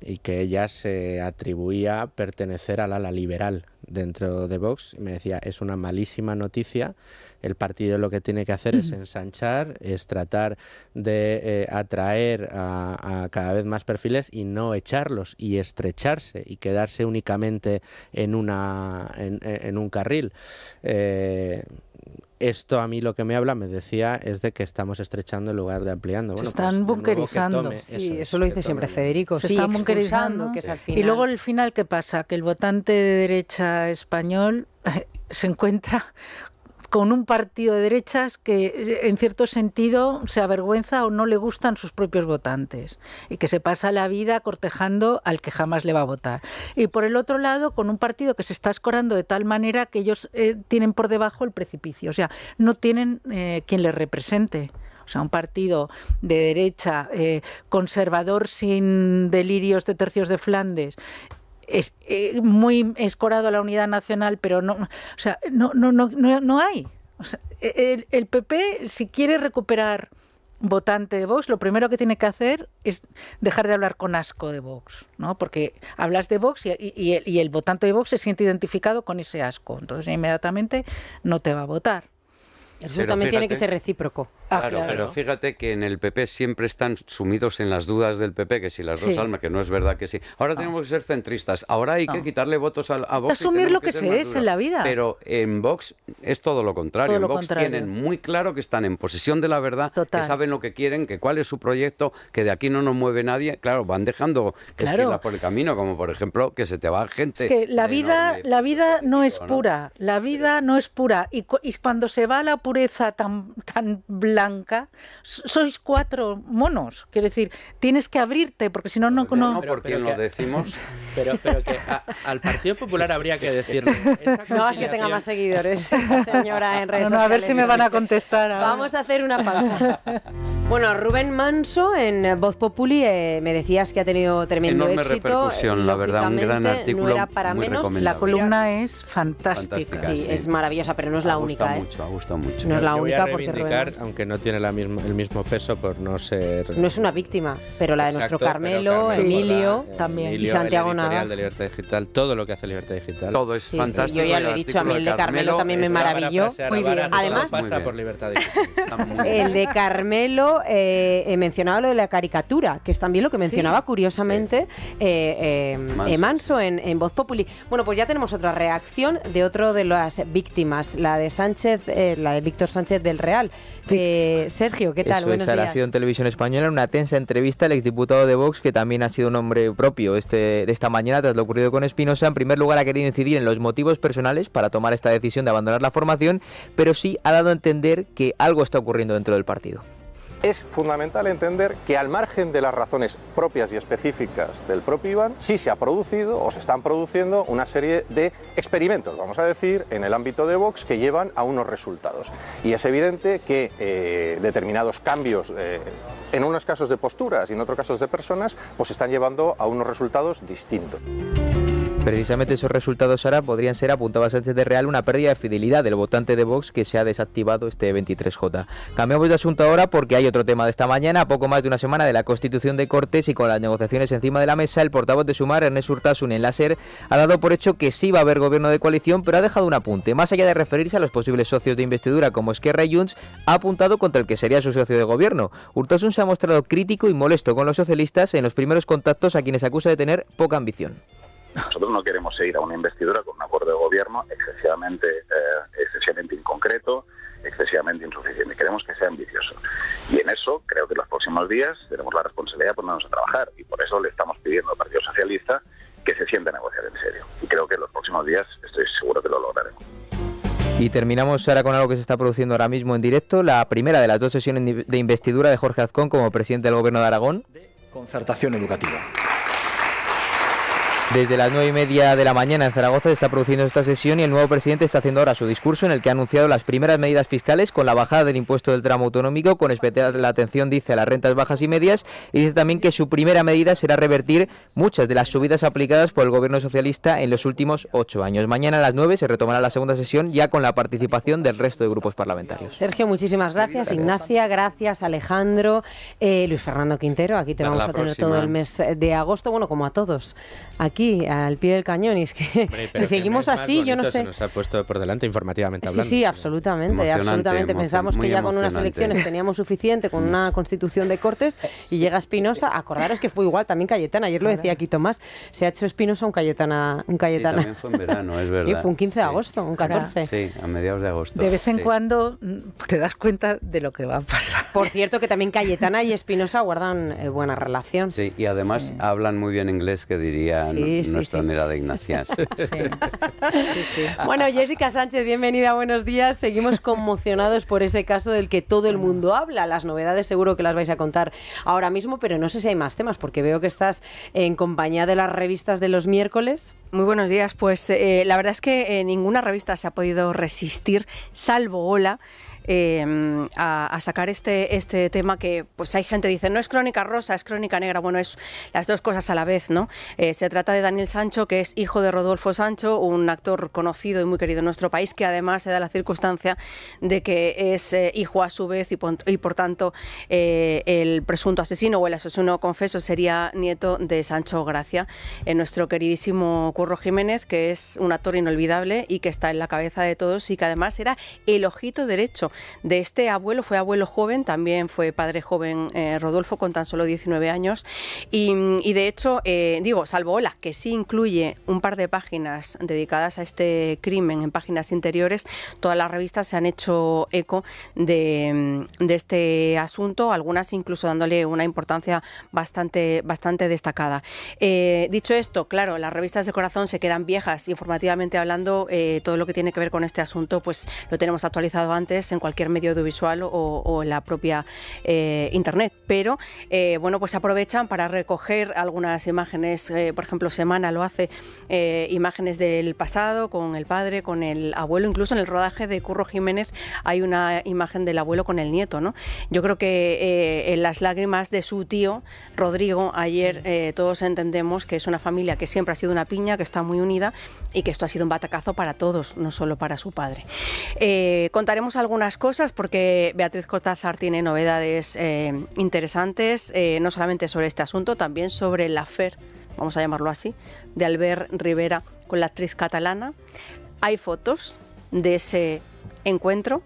y que ella se atribuía pertenecer al ala liberal dentro de Vox. Y me decía, es una malísima noticia, el partido lo que tiene que hacer es ensanchar, es tratar de eh, atraer a, cada vez más perfiles y no echarlos y estrecharse y quedarse únicamente en, una, en, un carril. Eh, esto a mí lo que me habla, me decía, es de que estamos estrechando en lugar de ampliando. se están pues, bunkerizando. sí, eso, lo dice siempre Federico. Se están bunkerizando. Y luego el final, ¿qué pasa? Que el votante de derecha español se encuentra con un partido de derechas que eh, en cierto sentido se avergüenza o no le gustan sus propios votantes y que se pasa la vida cortejando al que jamás le va a votar. Y por el otro lado, con un partido que se está escorando de tal manera que ellos eh, tienen por debajo el precipicio, o sea, no tienen eh, quien les represente o sea, un partido de derecha conservador sin delirios de tercios de Flandes es eh, muy escorado a la unidad nacional, pero no, o sea, no, no, no, no hay. el, PP, si quiere recuperar votante de Vox, lo primero que tiene que hacer es dejar de hablar con asco de Vox, ¿no? Porque hablas de Vox y el votante de Vox se siente identificado con ese asco, entonces inmediatamente no te va a votar. Eso tiene que ser recíproco. Ah, claro, pero fíjate que en el PP siempre están sumidos en las dudas del PP, que si las dos almas, que no es verdad que sí. Ahora ah. tenemos que ser centristas, ahora hay que ah. quitarle votos a, Vox. Asumir lo que, se es en la vida. Pero en Vox es todo lo contrario. en Vox tienen muy claro que están en posesión de la verdad, que saben lo que quieren, que cuál es su proyecto, que de aquí no nos mueve nadie. Claro, van dejando claro. por el camino, como por ejemplo que se te va gente. Es que la vida, la vida no es pura, la vida no es pura. Y, cuando se va la pureza tan, tan blanca, sois cuatro monos. Quiero decir, tienes que abrirte, porque si no, no... No, no porque lo decimos. Pero, pero que al Partido Popular habría que decirle... No, es que tenga más seguidores, señora, en redes no, A ver si me van a contestar. Vamos a hacer una pausa. Bueno, Rubén Manso en Voz Populi eh, me decías que ha tenido tremendo Enorme éxito. repercusión, la verdad, un gran artículo. para muy menos. La columna es fantástica. sí, es maravillosa, pero no es la única. ¿eh? ha gustado mucho no es la única voy a aunque no tiene la el mismo peso por no ser no es una víctima pero la de nuestro Carmelo, Emilio eh, también Emilio, y Santiago Nada. de Libertad Digital todo lo que hace Libertad Digital todo es fantástico yo ya lo he dicho a mí el de Carmelo, también me maravilló muy bien. además por Libertad el de Carmelo eh, he mencionado lo de la caricatura que es también lo que mencionaba curiosamente eh, eh, eh Manso, en, en Voz Populi bueno pues ya tenemos otra reacción de otro de las víctimas la de Sánchez la de Víctor Sánchez del Real. Eh, Sergio, ¿qué tal? Eso ha sido en Televisión Española una tensa entrevista al exdiputado de Vox, que también ha sido un hombre propio este, de esta mañana tras lo ocurrido con Espinosa. En primer lugar, ha querido incidir en los motivos personales para tomar esta decisión de abandonar la formación, pero sí ha dado a entender que algo está ocurriendo dentro del partido es fundamental entender que al margen de las razones propias y específicas del propio Iván, sí se ha producido o se están produciendo una serie de experimentos, vamos a decir, en el ámbito de Vox que llevan a unos resultados. Y es evidente que eh, determinados cambios, eh, en unos casos de posturas y en otros casos de personas, pues están llevando a unos resultados distintos. Precisamente esos resultados, Sara, podrían ser, apuntaba Sánchez de Real, una pérdida de fidelidad del votante de Vox que se ha desactivado este 23J. Cambiamos de asunto ahora porque hay otro tema de esta mañana, a poco más de una semana de la constitución de Cortes y con las negociaciones encima de la mesa, el portavoz de Sumar, Ernest Urtasun, en la ha dado por hecho que sí va a haber gobierno de coalición, pero ha dejado un apunte. Más allá de referirse a los posibles socios de investidura como Esquerra y Junts, ha apuntado contra el que sería su socio de gobierno. Urtasun se ha mostrado crítico y molesto con los socialistas en los primeros contactos a quienes acusa de tener poca ambición. Nosotros no queremos seguir a una investidura con un acuerdo de gobierno excesivamente, eh, excesivamente inconcreto, excesivamente insuficiente. Queremos que sea ambicioso. Y en eso creo que en los próximos días tenemos la responsabilidad de ponernos a trabajar. Y por eso le estamos pidiendo al Partido Socialista que se siente a negociar en serio. Y creo que en los próximos días estoy seguro que lo lograremos. Y terminamos ahora con algo que se está produciendo ahora mismo en directo, la primera de las dos sesiones de investidura de Jorge Azcón como presidente del Gobierno de Aragón. De concertación educativa. Desde las nueve y media de la mañana en Zaragoza se está produciendo esta sesión y el nuevo presidente está haciendo ahora su discurso en el que ha anunciado las primeras medidas fiscales con la bajada del impuesto del tramo autonómico, con especial atención, dice, a las rentas bajas y medias, y dice también que su primera medida será revertir muchas de las subidas aplicadas por el gobierno socialista en los últimos ocho años. Mañana a las nueve se retomará la segunda sesión ya con la participación del resto de grupos parlamentarios. Sergio, muchísimas gracias. Ignacia, gracias. Alejandro, eh, Luis Fernando Quintero, aquí te vamos a tener todo el mes de agosto, bueno, como a todos. Aquí al pie del cañón. Y es que si seguimos así, yo no sé. nos ha puesto por delante informativamente hablando. Sí, sí, absolutamente. absolutamente. Pensamos que ya con unas elecciones teníamos suficiente, con una mm. constitución de cortes, y llega Espinosa. Acordaros que fue igual también Cayetana. Ayer lo decía aquí Tomás. Se ha hecho Espinosa un Cayetana. Un Cayetana. Sí, también fue en verano, es verdad. Sí, fue un 15 de agosto, un 14. Sí, a mediados de agosto. De vez en cuando mm, te das cuenta de lo que va a pasar. Por cierto, que también Cayetana y Espinosa guardan eh, buena relación. Sí, y además hablan muy bien inglés, que dirían nuestra sí. de Ignacias. bueno, Jessica Sánchez, bienvenida, buenos días. Seguimos conmocionados por ese caso del que todo el mundo habla. Las novedades seguro que las vais a contar ahora mismo, pero no sé si hay más temas, porque veo que estás en compañía de las revistas de los miércoles. Muy buenos días. Pues eh, la verdad es que eh, ninguna revista se ha podido resistir, salvo Hola Em, a, sacar este, este tema que pues hay gente que dice no es crónica rosa, es crónica negra, bueno, es las dos cosas a la vez, ¿no? Eh, se trata de Daniel Sancho, que es hijo de Rodolfo Sancho, un actor conocido y muy querido en nuestro país, que además se da la circunstancia de que es eh, hijo a su vez y, y por tanto eh, el presunto asesino o el asesino confeso sería nieto de Sancho Gracia, nuestro queridísimo Curro Jiménez, que es un actor inolvidable y que está en la cabeza de todos y que además era el ojito derecho de este abuelo. Fue abuelo joven, también fue padre joven eh, Rodolfo con tan solo 19 años. Y, de hecho, eh, digo, salvo hola, que sí incluye un par de páginas dedicadas a este crimen en páginas interiores, todas las revistas se han hecho eco de, este asunto, algunas incluso dándole una importancia bastante, bastante destacada. Eh, dicho esto, claro, las revistas de corazón se quedan viejas informativamente hablando, todo lo que tiene que ver con este asunto, pues lo tenemos actualizado antes cualquier medio audiovisual o, la propia eh, internet. Pero eh, bueno, pues aprovechan para recoger algunas imágenes, eh, por ejemplo, Semana lo hace, imágenes del pasado con el padre, con el abuelo, incluso en el rodaje de Curro Jiménez hay una imagen del abuelo con el nieto, ¿no? Yo creo que en las lágrimas de su tío Rodrigo ayer todos entendemos que es una familia que siempre ha sido una piña, que está muy unida y que esto ha sido un batacazo para todos, no solo para su padre. contaremos algunas cosas, porque Beatriz Cortázar tiene novedades eh, interesantes, eh, no solamente sobre este asunto, también sobre la FER, vamos a llamarlo así, de Albert Rivera con la actriz catalana. Hay fotos de ese encuentro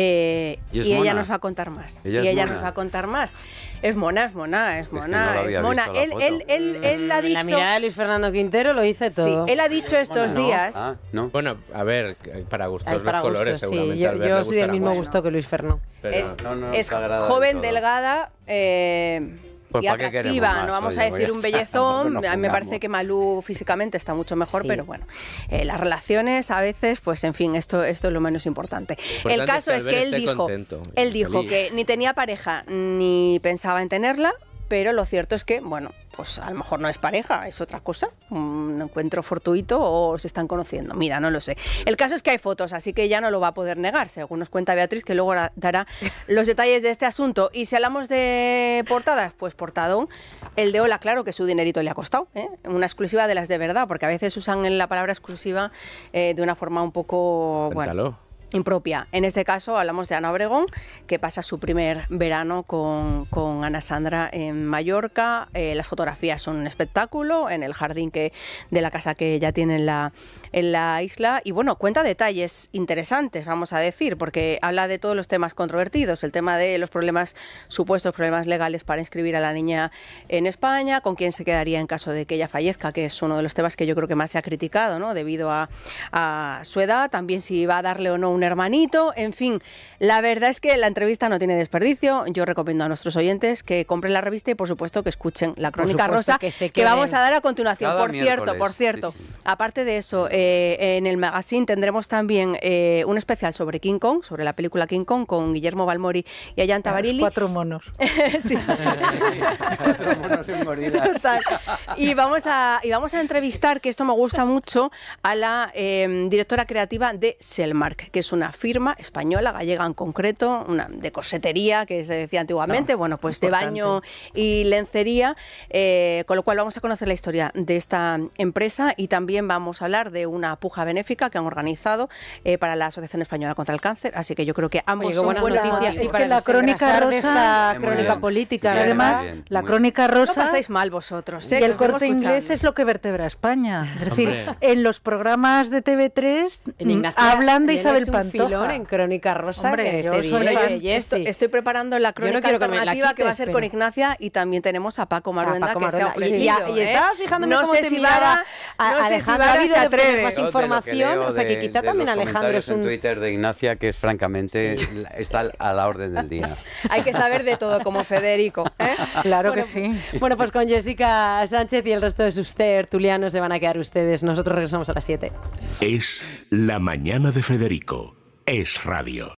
eh, y, ella nos va a contar más. y ella nos va a contar más. Es mona, es mona, es mona. Es, mona. Él, él, él, ha dicho. La mirada de Luis Fernando Quintero lo dice todo. Sí, él ha dicho estos días. Ah, bueno, a ver, para gustos los colores, sí. seguramente. Yo, soy del mismo gusto que Luis Fernando. es, joven, delgada. Eh, pues, y atractiva, no vamos a decir un bellezón, a mí me parece que Malú físicamente está mucho mejor, pero bueno, eh, las relaciones a veces, pues en fin, esto, esto es lo menos importante. el caso es que, él dijo, él dijo que ni tenía pareja ni pensaba en tenerla, pero lo cierto es que, bueno, pues a lo mejor no es pareja, es otra cosa, un encuentro fortuito o se están conociendo, mira, no lo sé. El caso es que hay fotos, así que ya no lo va a poder negar, según nos cuenta Beatriz, que luego dará los detalles de este asunto. Y si hablamos de portadas, pues portadón, el de Ola, claro que su dinerito le ha costado, ¿eh? una exclusiva de las de verdad, porque a veces usan la palabra exclusiva eh, de una forma un poco... Cuéntalo. Bueno, impropia. En este caso hablamos de Ana Obregón, que pasa su primer verano con, con Ana Sandra en Mallorca. Eh, las fotografías son un espectáculo en el jardín que, de la casa que ya tiene la, en la isla. Y bueno, cuenta detalles interesantes, vamos a decir, porque habla de todos los temas controvertidos, el tema de los problemas, supuestos problemas legales para inscribir a la niña en España, con quién se quedaría en caso de que ella fallezca, que es uno de los temas que yo creo que más se ha criticado, ¿no? Debido a, su edad, también si va a darle o no un hermanito, en fin, la verdad es que la entrevista no tiene desperdicio. Yo recomiendo a nuestros oyentes que compren la revista y por supuesto que escuchen la crónica rosa que, vamos a dar a continuación. por cierto, por cierto, aparte de eso, eh, en el magazine tendremos también eh, un especial sobre King Kong, sobre la película King Kong, con Guillermo Balmori y Ayan Tabarili. cuatro monos. cuatro monos Y vamos, a, y vamos a entrevistar, que esto me gusta mucho, a la em, directora creativa de Selmark, que es una firma española, gallega en concreto, una de cosetería, que se decía antiguamente, ah, bueno, pues de baño y lencería, eh, con lo cual vamos a conocer la historia de esta empresa y también vamos a hablar de una puja benéfica que han organizado eh, para la Asociación Española contra el Cáncer. Así que yo creo que ambos buenas noticias. Es la crónica rosa, la crónica política, además, la crónica rosa. pasáis mal vosotros. ¿eh? Y el corte inglés es lo que vertebra España. Es decir, en los programas de TV3 hablan de Isabel en crónica rosa. Hombre, estoy, preparando la crónica alternativa que, va a ser con Ignacia y también tenemos a Paco Maruenda, ah, que se ha Y, ¿eh? fijándome sé si a, no sé más información. o sea, que quizá también Alejandro es un. Twitter de Ignacia, que es francamente está a la orden del día. Hay que saber de todo, como Federico. ¿eh? Claro que sí. Bueno, pues con Jessica Sánchez y el resto de sus tertulianos se van a quedar ustedes. Nosotros regresamos a las 7. Es la mañana de Federico. Es radio.